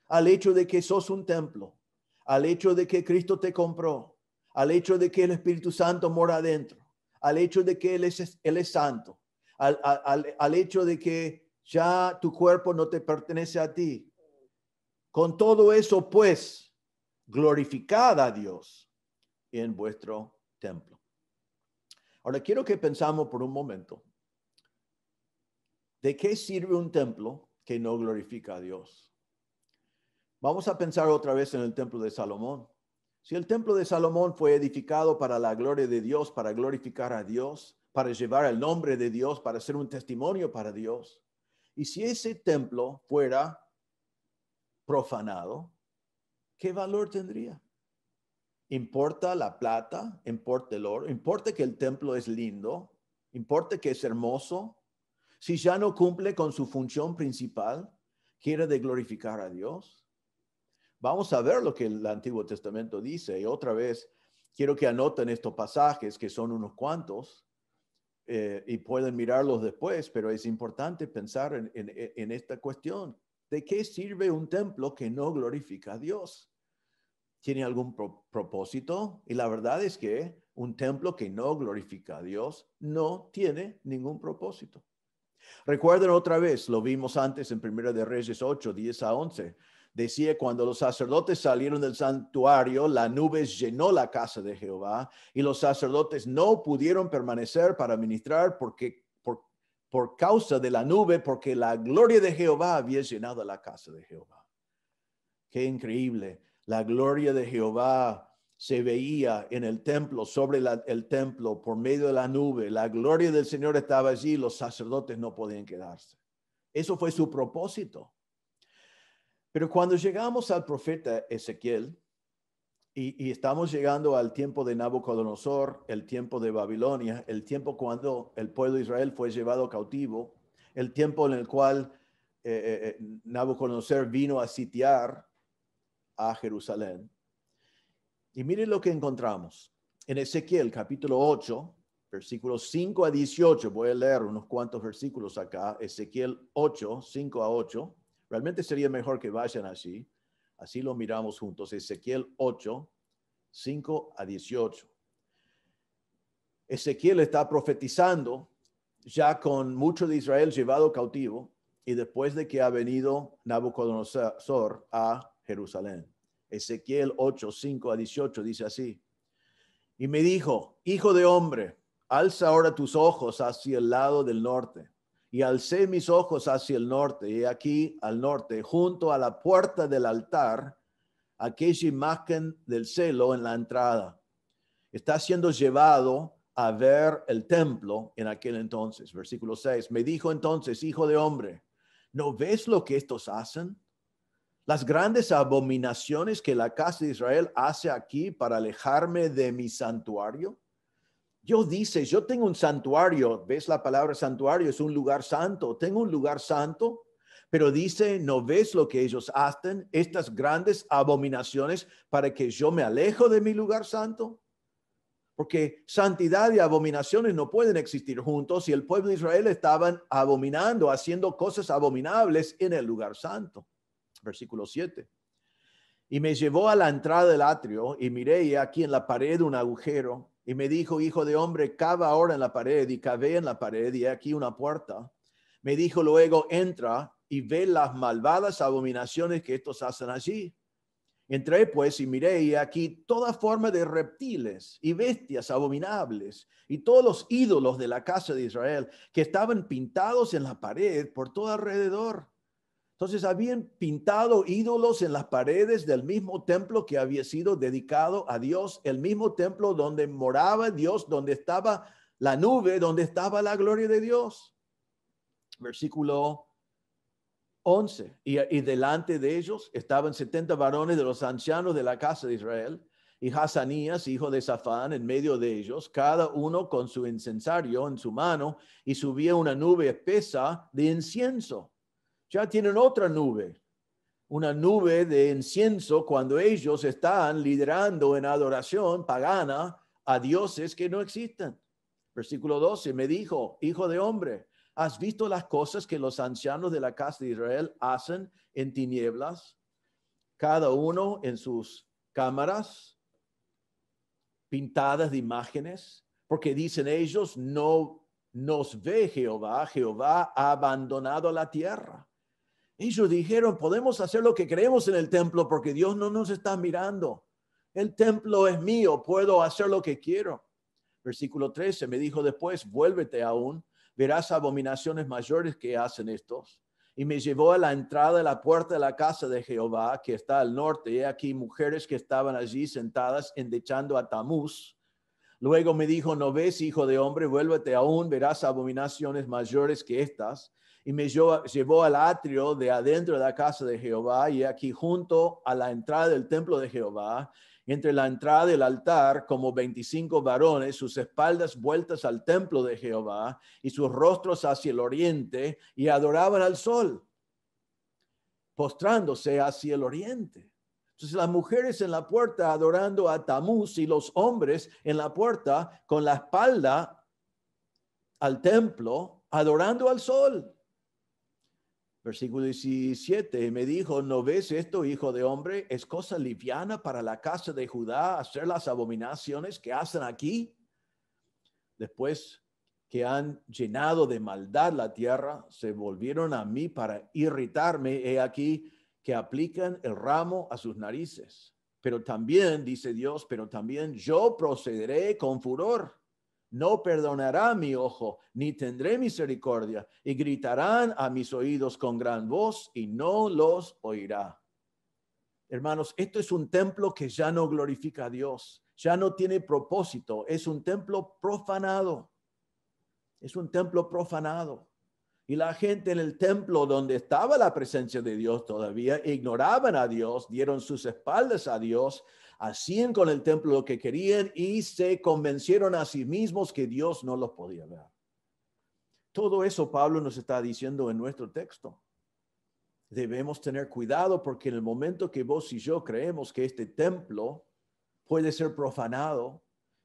al hecho de que sos un templo, al hecho de que Cristo te compró, al hecho de que el Espíritu Santo mora adentro, al hecho de que Él es, él es santo, al, hecho de que ya tu cuerpo no te pertenece a ti. Con todo eso, pues, glorificad a Dios en vuestro templo. Ahora quiero que pensamos por un momento. ¿De qué sirve un templo que no glorifica a Dios? Vamos a pensar otra vez en el templo de Salomón. Si el templo de Salomón fue edificado para la gloria de Dios, para glorificar a Dios, para llevar el nombre de Dios, para ser un testimonio para Dios. Y si ese templo fuera profanado, ¿qué valor tendría? ¿Importa la plata? ¿Importa el oro? ¿Importa que el templo es lindo? ¿Importa que es hermoso? Si ya no cumple con su función principal, quiere de glorificar a Dios. Vamos a ver lo que el Antiguo Testamento dice. Y otra vez, quiero que anoten estos pasajes, que son unos cuantos. Eh, y pueden mirarlos después, pero es importante pensar e, en, esta cuestión. ¿De qué sirve un templo que no glorifica a Dios? ¿Tiene algún propósito? Y la verdad es que un templo que no glorifica a Dios no tiene ningún propósito. Recuerden otra vez, lo vimos antes en Primera de Reyes 8, 10 a 11, decía, cuando los sacerdotes salieron del santuario, la nube llenó la casa de Jehová y los sacerdotes no pudieron permanecer para ministrar porque, por, causa de la nube, porque la gloria de Jehová había llenado la casa de Jehová. Qué increíble. La gloria de Jehová se veía en el templo, sobre el templo, por medio de la nube. La gloria del Señor estaba allí, los sacerdotes no podían quedarse. Eso fue su propósito. Pero cuando llegamos al profeta Ezequiel y, estamos llegando al tiempo de Nabucodonosor, el tiempo de Babilonia, el tiempo cuando el pueblo de Israel fue llevado cautivo, el tiempo en el cual eh, eh, eh, Nabucodonosor vino a sitiar a Jerusalén. Y miren lo que encontramos. En Ezequiel capítulo 8, versículos 5 a 18, voy a leer unos cuantos versículos acá, Ezequiel 8, 5 a 8. Realmente sería mejor que vayan así. Así lo miramos juntos. Ezequiel 8, 5 a 18. Ezequiel está profetizando ya con mucho de Israel llevado cautivo y después de que ha venido Nabucodonosor a Jerusalén. Ezequiel 8, 5 a 18 dice así. Y me dijo, hijo de hombre, alza ahora tus ojos hacia el lado del norte y alcé mis ojos hacia el norte, y aquí al norte, junto a la puerta del altar, aquella imagen del celo en la entrada. Está siendo llevado a ver el templo en aquel entonces. Versículo 6. Me dijo entonces, hijo de hombre, ¿no ves lo que estos hacen? Las grandes abominaciones que la casa de Israel hace aquí para alejarme de mi santuario Dios dice, yo tengo un santuario, ves la palabra santuario, es un lugar santo, tengo un lugar santo, pero dice, no ves lo que ellos hacen, estas grandes abominaciones, para que yo me alejo de mi lugar santo. Porque santidad y abominaciones no pueden existir juntos y el pueblo de Israel estaban abominando, haciendo cosas abominables en el lugar santo. Versículo 7. Y me llevó a la entrada del atrio y miré y aquí en la pared un agujero y me dijo, hijo de hombre, cava ahora en la pared y cavé en la pared y aquí una puerta. Me dijo luego, entra y ve las malvadas abominaciones que estos hacen allí. Entré pues y miré y aquí toda forma de reptiles y bestias abominables y todos los ídolos de la casa de Israel que estaban pintados en la pared por todo alrededor. Entonces habían pintado ídolos en las paredes del mismo templo que había sido dedicado a Dios, el mismo templo donde moraba Dios, donde estaba la nube, donde estaba la gloria de Dios. Versículo 11. Y, delante de ellos estaban 70 varones de los ancianos de la casa de Israel y Hazanías, hijo de Safán, en medio de ellos, cada uno con su incensario en su mano, y subía una nube espesa de incienso ya tienen otra nube, una nube de incienso cuando ellos están liderando en adoración pagana a dioses que no existen. Versículo 12, me dijo, hijo de hombre, ¿has visto las cosas que los ancianos de la casa de Israel hacen en tinieblas? Cada uno en sus cámaras pintadas de imágenes, porque dicen ellos, no nos ve Jehová, Jehová ha abandonado la tierra ellos dijeron, podemos hacer lo que creemos en el templo porque Dios no nos está mirando. El templo es mío, puedo hacer lo que quiero. Versículo 13 me dijo después, vuélvete aún, verás abominaciones mayores que hacen estos. Y me llevó a la entrada de la puerta de la casa de Jehová, que está al norte. He aquí mujeres que estaban allí sentadas endechando a Tamuz. Luego me dijo, no ves, hijo de hombre, vuélvete aún, verás abominaciones mayores que estas y me llevó al atrio de adentro de la casa de Jehová y aquí junto a la entrada del templo de Jehová, entre la entrada del altar, como 25 varones, sus espaldas vueltas al templo de Jehová y sus rostros hacia el oriente y adoraban al sol, postrándose hacia el oriente. Entonces las mujeres en la puerta adorando a Tamuz y los hombres en la puerta con la espalda al templo adorando al sol. Versículo 17, me dijo, ¿no ves esto, hijo de hombre? ¿Es cosa liviana para la casa de Judá hacer las abominaciones que hacen aquí? Después que han llenado de maldad la tierra, se volvieron a mí para irritarme, he aquí que aplican el ramo a sus narices. Pero también, dice Dios, pero también yo procederé con furor no perdonará mi ojo, ni tendré misericordia, y gritarán a mis oídos con gran voz, y no los oirá. Hermanos, esto es un templo que ya no glorifica a Dios, ya no tiene propósito, es un templo profanado, es un templo profanado. Y la gente en el templo donde estaba la presencia de Dios todavía ignoraban a Dios, dieron sus espaldas a Dios hacían con el templo lo que querían y se convencieron a sí mismos que Dios no los podía ver. Todo eso Pablo nos está diciendo en nuestro texto. Debemos tener cuidado porque en el momento que vos y yo creemos que este templo puede ser profanado,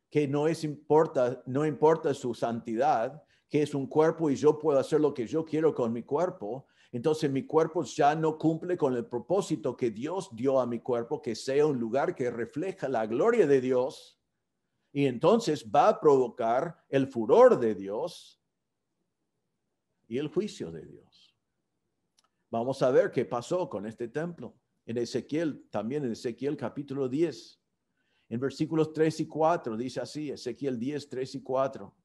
que no es importa, no importa su santidad, que es un cuerpo y yo puedo hacer lo que yo quiero con mi cuerpo, entonces mi cuerpo ya no cumple con el propósito que Dios dio a mi cuerpo, que sea un lugar que refleja la gloria de Dios. Y entonces va a provocar el furor de Dios y el juicio de Dios. Vamos a ver qué pasó con este templo. En Ezequiel, también en Ezequiel capítulo 10, en versículos 3 y 4, dice así, Ezequiel 10, 3 y 4.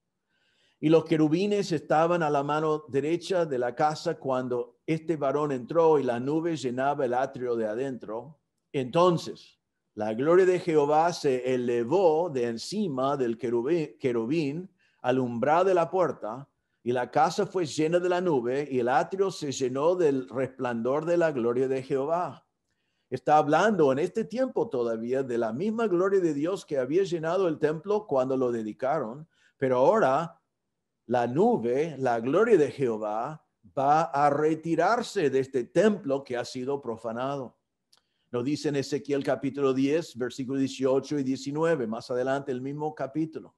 Y los querubines estaban a la mano derecha de la casa cuando este varón entró y la nube llenaba el atrio de adentro. Entonces, la gloria de Jehová se elevó de encima del querubín, querubín alumbrada de la puerta, y la casa fue llena de la nube, y el atrio se llenó del resplandor de la gloria de Jehová. Está hablando en este tiempo todavía de la misma gloria de Dios que había llenado el templo cuando lo dedicaron, pero ahora la nube, la gloria de Jehová, va a retirarse de este templo que ha sido profanado. Lo dice en Ezequiel capítulo 10, versículo 18 y 19, más adelante el mismo capítulo.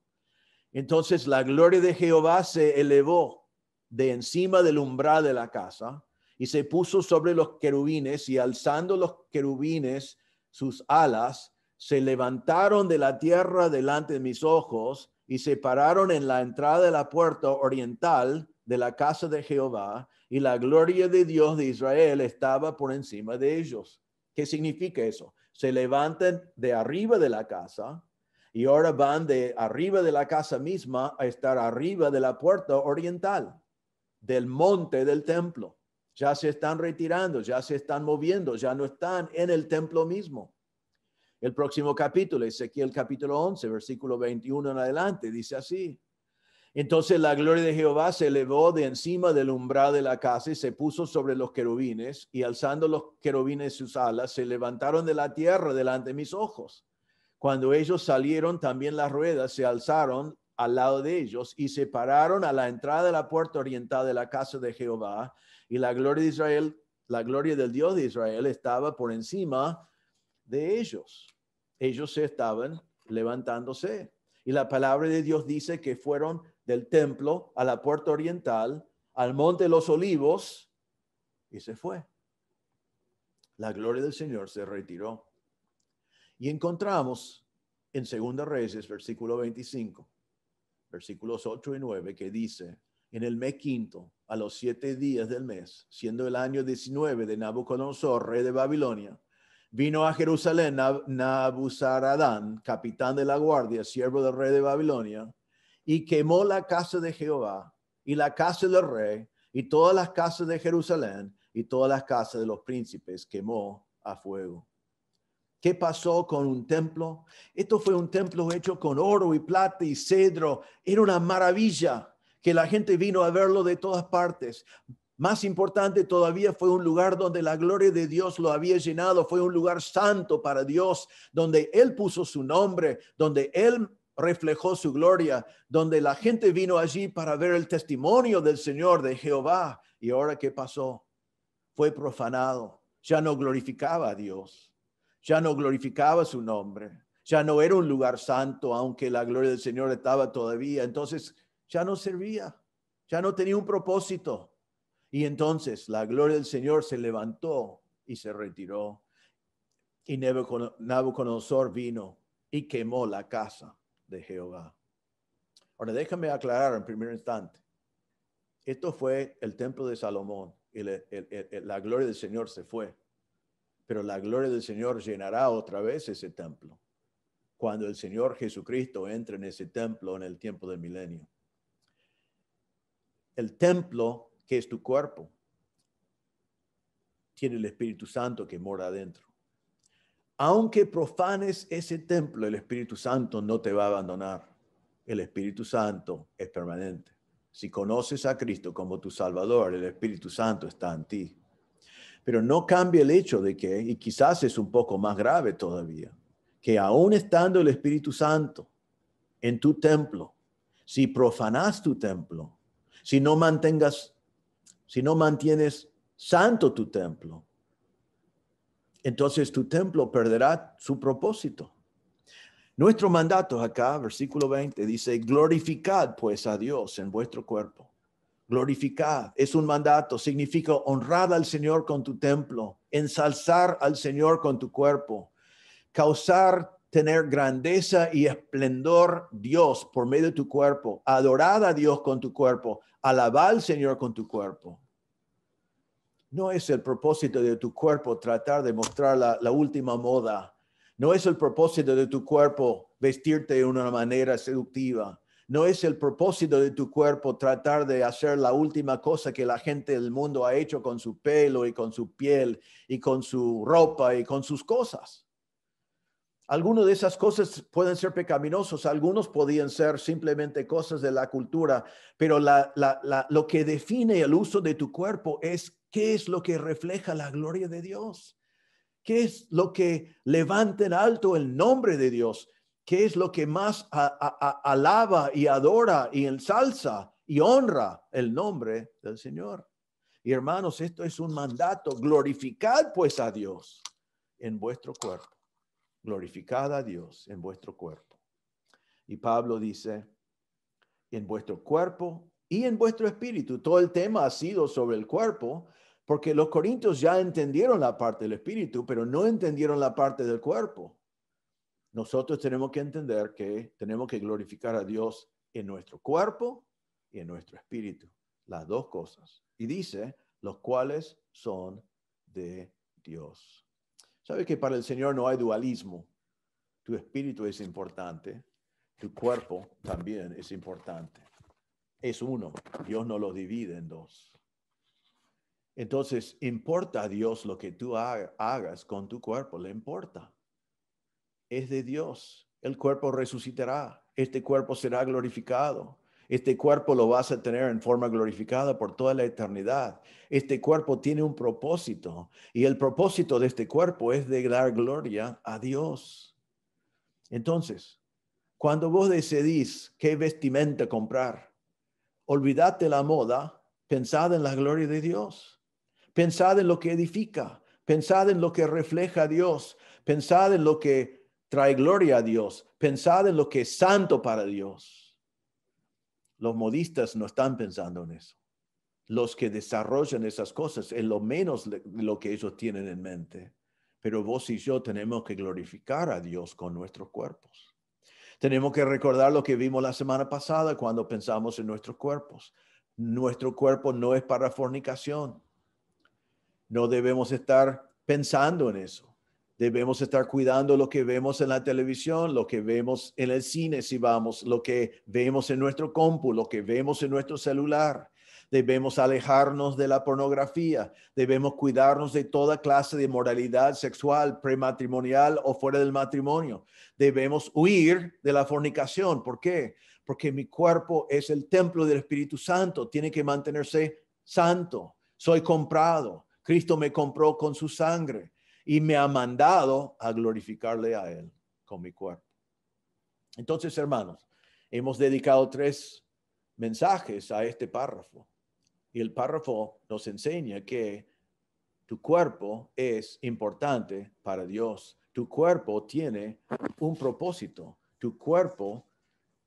Entonces la gloria de Jehová se elevó de encima del umbral de la casa y se puso sobre los querubines y alzando los querubines sus alas, se levantaron de la tierra delante de mis ojos y se pararon en la entrada de la puerta oriental de la casa de Jehová, y la gloria de Dios de Israel estaba por encima de ellos. ¿Qué significa eso? Se levantan de arriba de la casa y ahora van de arriba de la casa misma a estar arriba de la puerta oriental, del monte del templo. Ya se están retirando, ya se están moviendo, ya no están en el templo mismo el próximo capítulo, Ezequiel capítulo 11, versículo 21 en adelante, dice así. Entonces la gloria de Jehová se elevó de encima del umbral de la casa y se puso sobre los querubines, y alzando los querubines sus alas, se levantaron de la tierra delante de mis ojos. Cuando ellos salieron, también las ruedas se alzaron al lado de ellos y se pararon a la entrada de la puerta oriental de la casa de Jehová, y la gloria de Israel, la gloria del Dios de Israel estaba por encima de ellos. Ellos se estaban levantándose. Y la palabra de Dios dice que fueron del templo a la puerta oriental, al monte de los olivos, y se fue. La gloria del Señor se retiró. Y encontramos en Segunda Reyes, versículo 25, versículos 8 y 9, que dice, en el mes quinto, a los siete días del mes, siendo el año 19 de Nabucodonosor, rey de Babilonia, Vino a Jerusalén Nabuzaradán, capitán de la guardia, siervo del rey de Babilonia, y quemó la casa de Jehová y la casa del rey y todas las casas de Jerusalén y todas las casas de los príncipes quemó a fuego. ¿Qué pasó con un templo? Esto fue un templo hecho con oro y plata y cedro. Era una maravilla que la gente vino a verlo de todas partes. Más importante todavía fue un lugar donde la gloria de Dios lo había llenado, fue un lugar santo para Dios, donde Él puso su nombre, donde Él reflejó su gloria, donde la gente vino allí para ver el testimonio del Señor, de Jehová. ¿Y ahora qué pasó? Fue profanado, ya no glorificaba a Dios, ya no glorificaba su nombre, ya no era un lugar santo, aunque la gloria del Señor estaba todavía. Entonces ya no servía, ya no tenía un propósito y entonces la gloria del Señor se levantó y se retiró. Y Nabucodonosor vino y quemó la casa de Jehová. Ahora déjame aclarar en primer instante. Esto fue el templo de Salomón y la gloria del Señor se fue. Pero la gloria del Señor llenará otra vez ese templo cuando el Señor Jesucristo entre en ese templo en el tiempo del milenio. El templo que es tu cuerpo, tiene el Espíritu Santo que mora adentro. Aunque profanes ese templo, el Espíritu Santo no te va a abandonar. El Espíritu Santo es permanente. Si conoces a Cristo como tu Salvador, el Espíritu Santo está en ti. Pero no cambia el hecho de que, y quizás es un poco más grave todavía, que aún estando el Espíritu Santo en tu templo, si profanas tu templo, si no mantengas si no mantienes santo tu templo, entonces tu templo perderá su propósito. Nuestro mandato acá, versículo 20, dice, glorificad pues a Dios en vuestro cuerpo. Glorificad, es un mandato, significa honrar al Señor con tu templo, ensalzar al Señor con tu cuerpo, causar tener grandeza y esplendor Dios por medio de tu cuerpo, adorar a Dios con tu cuerpo, alabar al Señor con tu cuerpo. No es el propósito de tu cuerpo tratar de mostrar la, la última moda. No es el propósito de tu cuerpo vestirte de una manera seductiva. No es el propósito de tu cuerpo tratar de hacer la última cosa que la gente del mundo ha hecho con su pelo y con su piel y con su ropa y con sus cosas. Algunas de esas cosas pueden ser pecaminosos, algunos podían ser simplemente cosas de la cultura, pero lo que define el uso de tu cuerpo es qué es lo que refleja la gloria de Dios, qué es lo que levanta en alto el nombre de Dios, qué es lo que más alaba y adora y ensalza y honra el nombre del Señor. Y hermanos, esto es un mandato, glorificad pues a Dios en vuestro cuerpo glorificad a Dios en vuestro cuerpo. Y Pablo dice, en vuestro cuerpo y en vuestro espíritu. Todo el tema ha sido sobre el cuerpo, porque los corintios ya entendieron la parte del espíritu, pero no entendieron la parte del cuerpo. Nosotros tenemos que entender que tenemos que glorificar a Dios en nuestro cuerpo y en nuestro espíritu, las dos cosas. Y dice, los cuales son de Dios. Sabes que para el Señor no hay dualismo? Tu espíritu es importante, tu cuerpo también es importante. Es uno, Dios no lo divide en dos. Entonces, importa a Dios lo que tú hagas con tu cuerpo, le importa. Es de Dios. El cuerpo resucitará, este cuerpo será glorificado. Este cuerpo lo vas a tener en forma glorificada por toda la eternidad. Este cuerpo tiene un propósito y el propósito de este cuerpo es de dar gloria a Dios. Entonces, cuando vos decidís qué vestimenta comprar, olvidate la moda, pensad en la gloria de Dios, pensad en lo que edifica, pensad en lo que refleja a Dios, pensad en lo que trae gloria a Dios, pensad en lo que es santo para Dios. Los modistas no están pensando en eso. Los que desarrollan esas cosas es lo menos lo que ellos tienen en mente. Pero vos y yo tenemos que glorificar a Dios con nuestros cuerpos. Tenemos que recordar lo que vimos la semana pasada cuando pensamos en nuestros cuerpos. Nuestro cuerpo no es para fornicación. No debemos estar pensando en eso. Debemos estar cuidando lo que vemos en la televisión, lo que vemos en el cine si vamos, lo que vemos en nuestro compu, lo que vemos en nuestro celular. Debemos alejarnos de la pornografía, debemos cuidarnos de toda clase de moralidad sexual, prematrimonial o fuera del matrimonio. Debemos huir de la fornicación. ¿Por qué? Porque mi cuerpo es el templo del Espíritu Santo, tiene que mantenerse santo. Soy comprado, Cristo me compró con su sangre y me ha mandado a glorificarle a Él con mi cuerpo. Entonces, hermanos, hemos dedicado tres mensajes a este párrafo. Y el párrafo nos enseña que tu cuerpo es importante para Dios. Tu cuerpo tiene un propósito. Tu cuerpo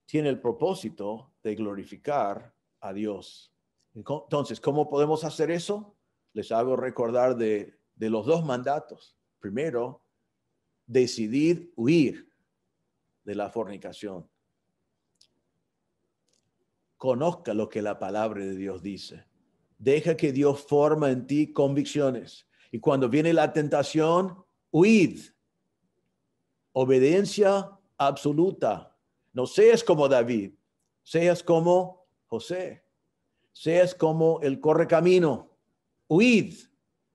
tiene el propósito de glorificar a Dios. Entonces, ¿cómo podemos hacer eso? Les hago recordar de de los dos mandatos. Primero, decidir huir de la fornicación. Conozca lo que la palabra de Dios dice. Deja que Dios forma en ti convicciones. Y cuando viene la tentación, huid. Obediencia absoluta. No seas como David, seas como José, seas como el corre camino. Huid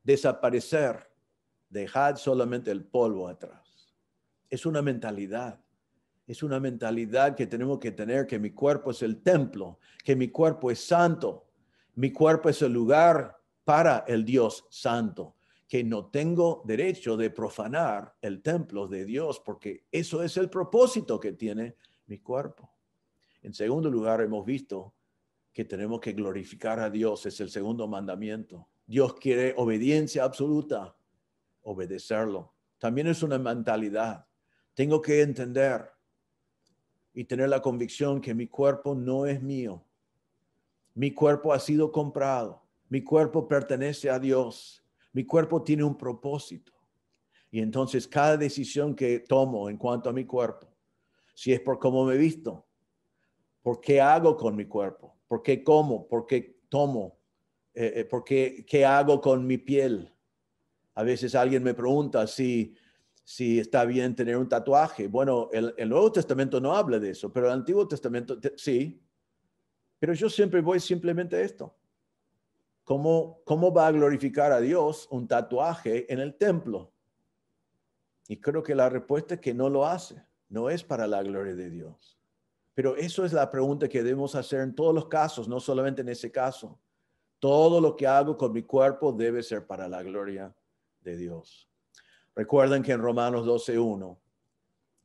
desaparecer, dejad solamente el polvo atrás. Es una mentalidad. Es una mentalidad que tenemos que tener, que mi cuerpo es el templo, que mi cuerpo es santo, mi cuerpo es el lugar para el Dios santo, que no tengo derecho de profanar el templo de Dios, porque eso es el propósito que tiene mi cuerpo. En segundo lugar, hemos visto que tenemos que glorificar a Dios, es el segundo mandamiento. Dios quiere obediencia absoluta, obedecerlo. También es una mentalidad. Tengo que entender y tener la convicción que mi cuerpo no es mío. Mi cuerpo ha sido comprado. Mi cuerpo pertenece a Dios. Mi cuerpo tiene un propósito. Y entonces cada decisión que tomo en cuanto a mi cuerpo, si es por cómo me visto, por qué hago con mi cuerpo, por qué como, por qué tomo, eh, eh porque ¿qué hago con mi piel? A veces alguien me pregunta si, si está bien tener un tatuaje. Bueno, el, Nuevo Testamento no habla de eso, pero el Antiguo Testamento sí. Pero yo siempre voy simplemente a esto. ¿Cómo, ¿Cómo va a glorificar a Dios un tatuaje en el templo? Y creo que la respuesta es que no lo hace, no es para la gloria de Dios. Pero eso es la pregunta que debemos hacer en todos los casos, no solamente en ese caso. Todo lo que hago con mi cuerpo debe ser para la gloria de Dios. Recuerden que en Romanos 12.1,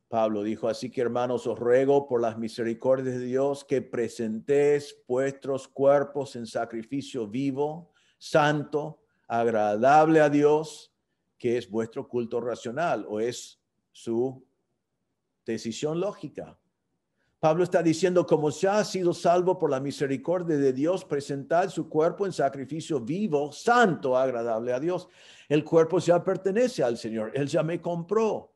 Pablo dijo, así que hermanos, os ruego por las misericordias de Dios que presentéis vuestros cuerpos en sacrificio vivo, santo, agradable a Dios, que es vuestro culto racional o es su decisión lógica. Pablo está diciendo, como ya ha sido salvo por la misericordia de Dios, presentad su cuerpo en sacrificio vivo, santo, agradable a Dios. El cuerpo ya pertenece al Señor, Él ya me compró.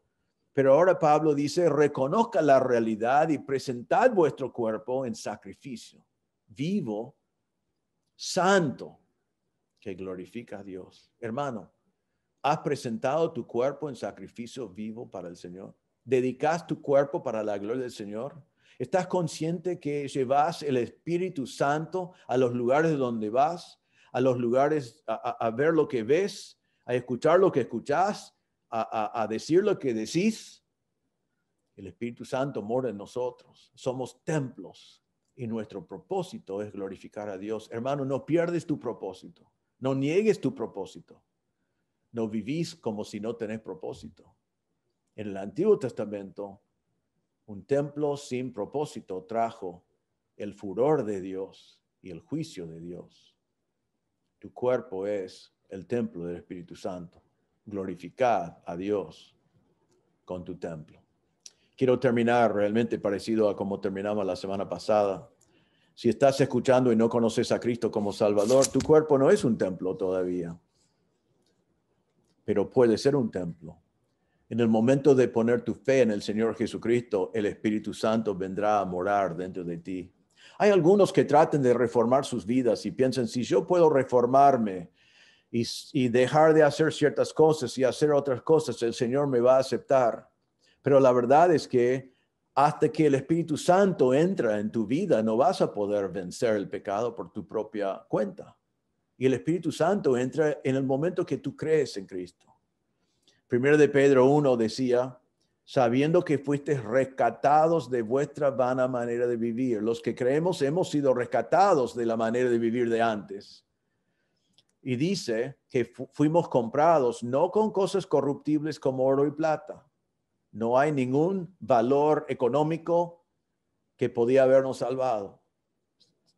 Pero ahora Pablo dice, reconozca la realidad y presentad vuestro cuerpo en sacrificio vivo, santo, que glorifica a Dios. Hermano, ¿has presentado tu cuerpo en sacrificio vivo para el Señor? ¿Dedicas tu cuerpo para la gloria del Señor? ¿Estás consciente que llevas el Espíritu Santo a los lugares donde vas, a los lugares a, ver lo que ves, a escuchar lo que escuchas, a, a decir lo que decís? El Espíritu Santo mora en nosotros. Somos templos y nuestro propósito es glorificar a Dios. Hermano, no pierdes tu propósito. No niegues tu propósito. No vivís como si no tenés propósito. En el Antiguo Testamento, un templo sin propósito trajo el furor de Dios y el juicio de Dios. Tu cuerpo es el templo del Espíritu Santo. Glorificad a Dios con tu templo. Quiero terminar realmente parecido a como terminamos la semana pasada. Si estás escuchando y no conoces a Cristo como Salvador, tu cuerpo no es un templo todavía, pero puede ser un templo en el momento de poner tu fe en el Señor Jesucristo, el Espíritu Santo vendrá a morar dentro de ti. Hay algunos que traten de reformar sus vidas y piensan, si yo puedo reformarme y, y dejar de hacer ciertas cosas y hacer otras cosas, el Señor me va a aceptar. Pero la verdad es que hasta que el Espíritu Santo entra en tu vida, no vas a poder vencer el pecado por tu propia cuenta. Y el Espíritu Santo entra en el momento que tú crees en Cristo. Primero de Pedro 1 decía, sabiendo que fuiste rescatados de vuestra vana manera de vivir. Los que creemos hemos sido rescatados de la manera de vivir de antes. Y dice que fuimos comprados no con cosas corruptibles como oro y plata. No hay ningún valor económico que podía habernos salvado.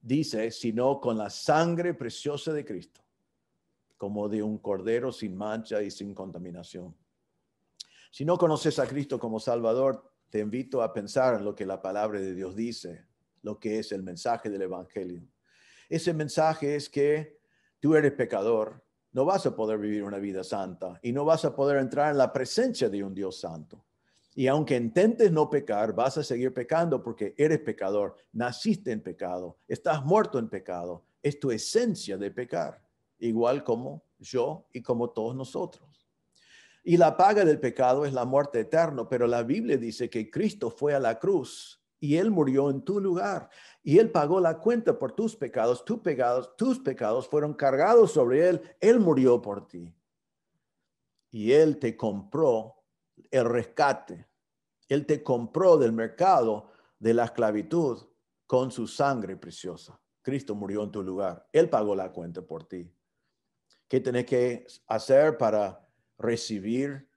Dice, sino con la sangre preciosa de Cristo como de un cordero sin mancha y sin contaminación. Si no conoces a Cristo como Salvador, te invito a pensar en lo que la palabra de Dios dice, lo que es el mensaje del Evangelio. Ese mensaje es que tú eres pecador, no vas a poder vivir una vida santa y no vas a poder entrar en la presencia de un Dios santo. Y aunque intentes no pecar, vas a seguir pecando porque eres pecador, naciste en pecado, estás muerto en pecado, es tu esencia de pecar igual como yo y como todos nosotros. Y la paga del pecado es la muerte eterna, pero la Biblia dice que Cristo fue a la cruz y Él murió en tu lugar y Él pagó la cuenta por tus pecados, tus pecados, tus pecados fueron cargados sobre Él, Él murió por ti y Él te compró el rescate, Él te compró del mercado de la esclavitud con su sangre preciosa. Cristo murió en tu lugar, Él pagó la cuenta por ti qué tenés que hacer para recibir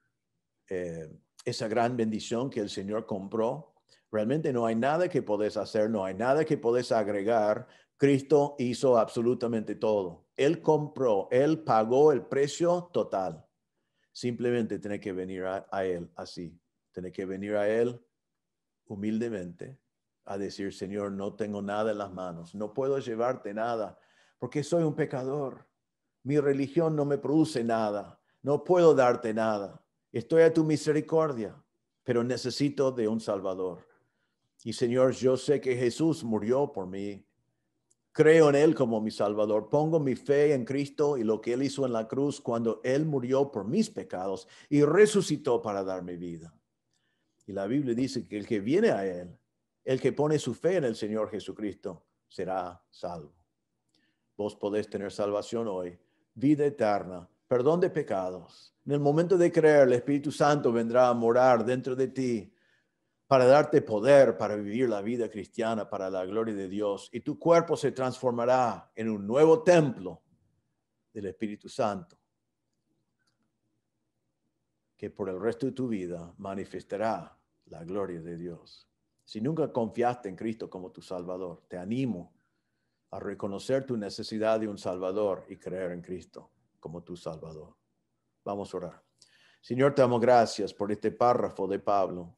eh, esa gran bendición que el Señor compró. Realmente no hay nada que podés hacer, no hay nada que podés agregar. Cristo hizo absolutamente todo. Él compró, Él pagó el precio total. Simplemente tenés que venir a, Él así. Tenés que venir a Él humildemente a decir, Señor, no tengo nada en las manos, no puedo llevarte nada, porque soy un pecador mi religión no me produce nada, no puedo darte nada, estoy a tu misericordia, pero necesito de un Salvador. Y Señor, yo sé que Jesús murió por mí. Creo en Él como mi Salvador. Pongo mi fe en Cristo y lo que Él hizo en la cruz cuando Él murió por mis pecados y resucitó para darme vida. Y la Biblia dice que el que viene a Él, el que pone su fe en el Señor Jesucristo, será salvo. Vos podés tener salvación hoy vida eterna, perdón de pecados. En el momento de creer, el Espíritu Santo vendrá a morar dentro de ti para darte poder para vivir la vida cristiana para la gloria de Dios. Y tu cuerpo se transformará en un nuevo templo del Espíritu Santo, que por el resto de tu vida manifestará la gloria de Dios. Si nunca confiaste en Cristo como tu Salvador, te animo a reconocer tu necesidad de un Salvador y creer en Cristo como tu Salvador. Vamos a orar. Señor, te damos gracias por este párrafo de Pablo.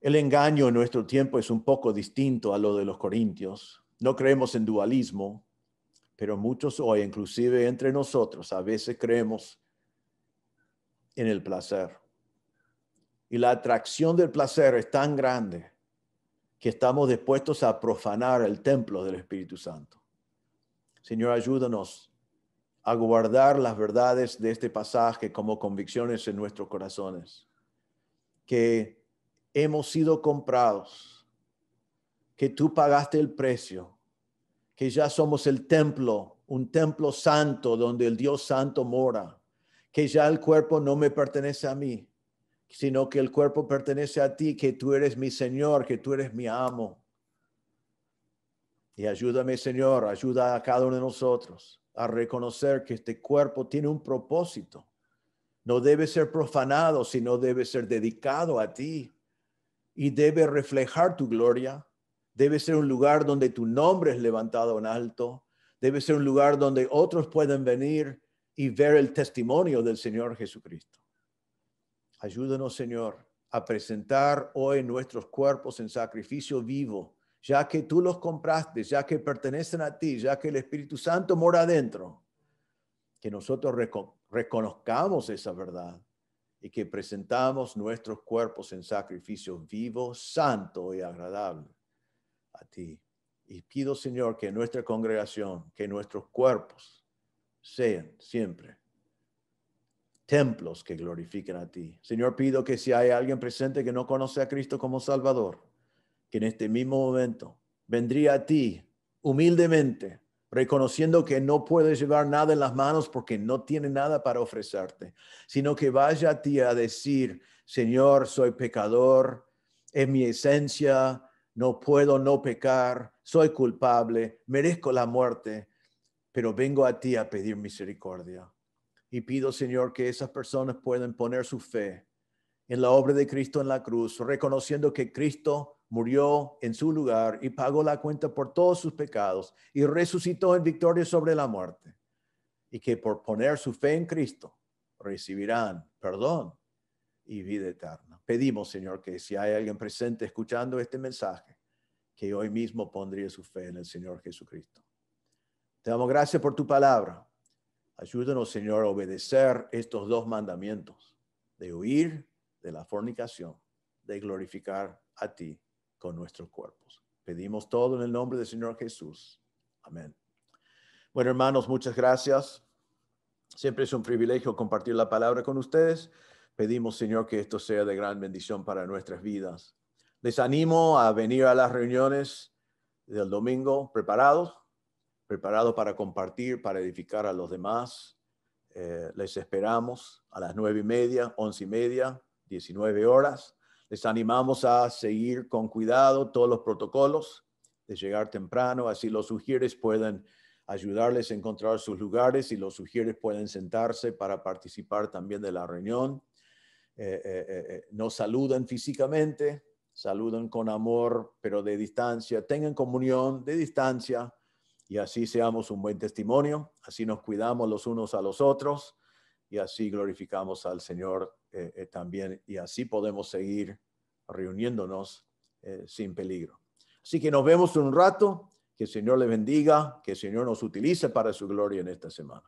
El engaño en nuestro tiempo es un poco distinto a lo de los corintios. No creemos en dualismo, pero muchos hoy, inclusive entre nosotros, a veces creemos en el placer. Y la atracción del placer es tan grande que estamos dispuestos a profanar el templo del Espíritu Santo. Señor, ayúdanos a guardar las verdades de este pasaje como convicciones en nuestros corazones, que hemos sido comprados, que tú pagaste el precio, que ya somos el templo, un templo santo donde el Dios santo mora, que ya el cuerpo no me pertenece a mí, sino que el cuerpo pertenece a ti, que tú eres mi Señor, que tú eres mi amo. Y ayúdame, Señor, ayuda a cada uno de nosotros a reconocer que este cuerpo tiene un propósito. No debe ser profanado, sino debe ser dedicado a ti y debe reflejar tu gloria. Debe ser un lugar donde tu nombre es levantado en alto. Debe ser un lugar donde otros pueden venir y ver el testimonio del Señor Jesucristo. Ayúdanos, Señor, a presentar hoy nuestros cuerpos en sacrificio vivo, ya que tú los compraste, ya que pertenecen a ti, ya que el Espíritu Santo mora adentro. Que nosotros reconozcamos esa verdad y que presentamos nuestros cuerpos en sacrificio vivo, santo y agradable a ti. Y pido, Señor, que nuestra congregación, que nuestros cuerpos sean siempre templos que glorifiquen a ti. Señor, pido que si hay alguien presente que no conoce a Cristo como Salvador, que en este mismo momento vendría a ti humildemente, reconociendo que no puede llevar nada en las manos porque no tiene nada para ofrecerte, sino que vaya a ti a decir, Señor, soy pecador, es mi esencia, no puedo no pecar, soy culpable, merezco la muerte, pero vengo a ti a pedir misericordia y pido, Señor, que esas personas puedan poner su fe en la obra de Cristo en la cruz, reconociendo que Cristo murió en su lugar y pagó la cuenta por todos sus pecados y resucitó en victoria sobre la muerte. Y que por poner su fe en Cristo recibirán perdón y vida eterna. Pedimos, Señor, que si hay alguien presente escuchando este mensaje, que hoy mismo pondría su fe en el Señor Jesucristo. Te damos gracias por tu palabra. Ayúdanos, Señor, a obedecer estos dos mandamientos, de huir de la fornicación, de glorificar a ti con nuestros cuerpos. Pedimos todo en el nombre del Señor Jesús. Amén. Bueno, hermanos, muchas gracias. Siempre es un privilegio compartir la palabra con ustedes. Pedimos, Señor, que esto sea de gran bendición para nuestras vidas. Les animo a venir a las reuniones del domingo preparados preparado para compartir, para edificar a los demás. Eh, les esperamos a las nueve y media, once y media, diecinueve horas. Les animamos a seguir con cuidado todos los protocolos de llegar temprano, así los sugieres pueden ayudarles a encontrar sus lugares y los sugieres pueden sentarse para participar también de la reunión. Eh, eh, eh no saludan físicamente, saludan con amor, pero de distancia, tengan comunión de distancia, y así seamos un buen testimonio, así nos cuidamos los unos a los otros y así glorificamos al Señor eh, eh, también y así podemos seguir reuniéndonos eh, sin peligro. Así que nos vemos un rato, que el Señor le bendiga, que el Señor nos utilice para su gloria en esta semana.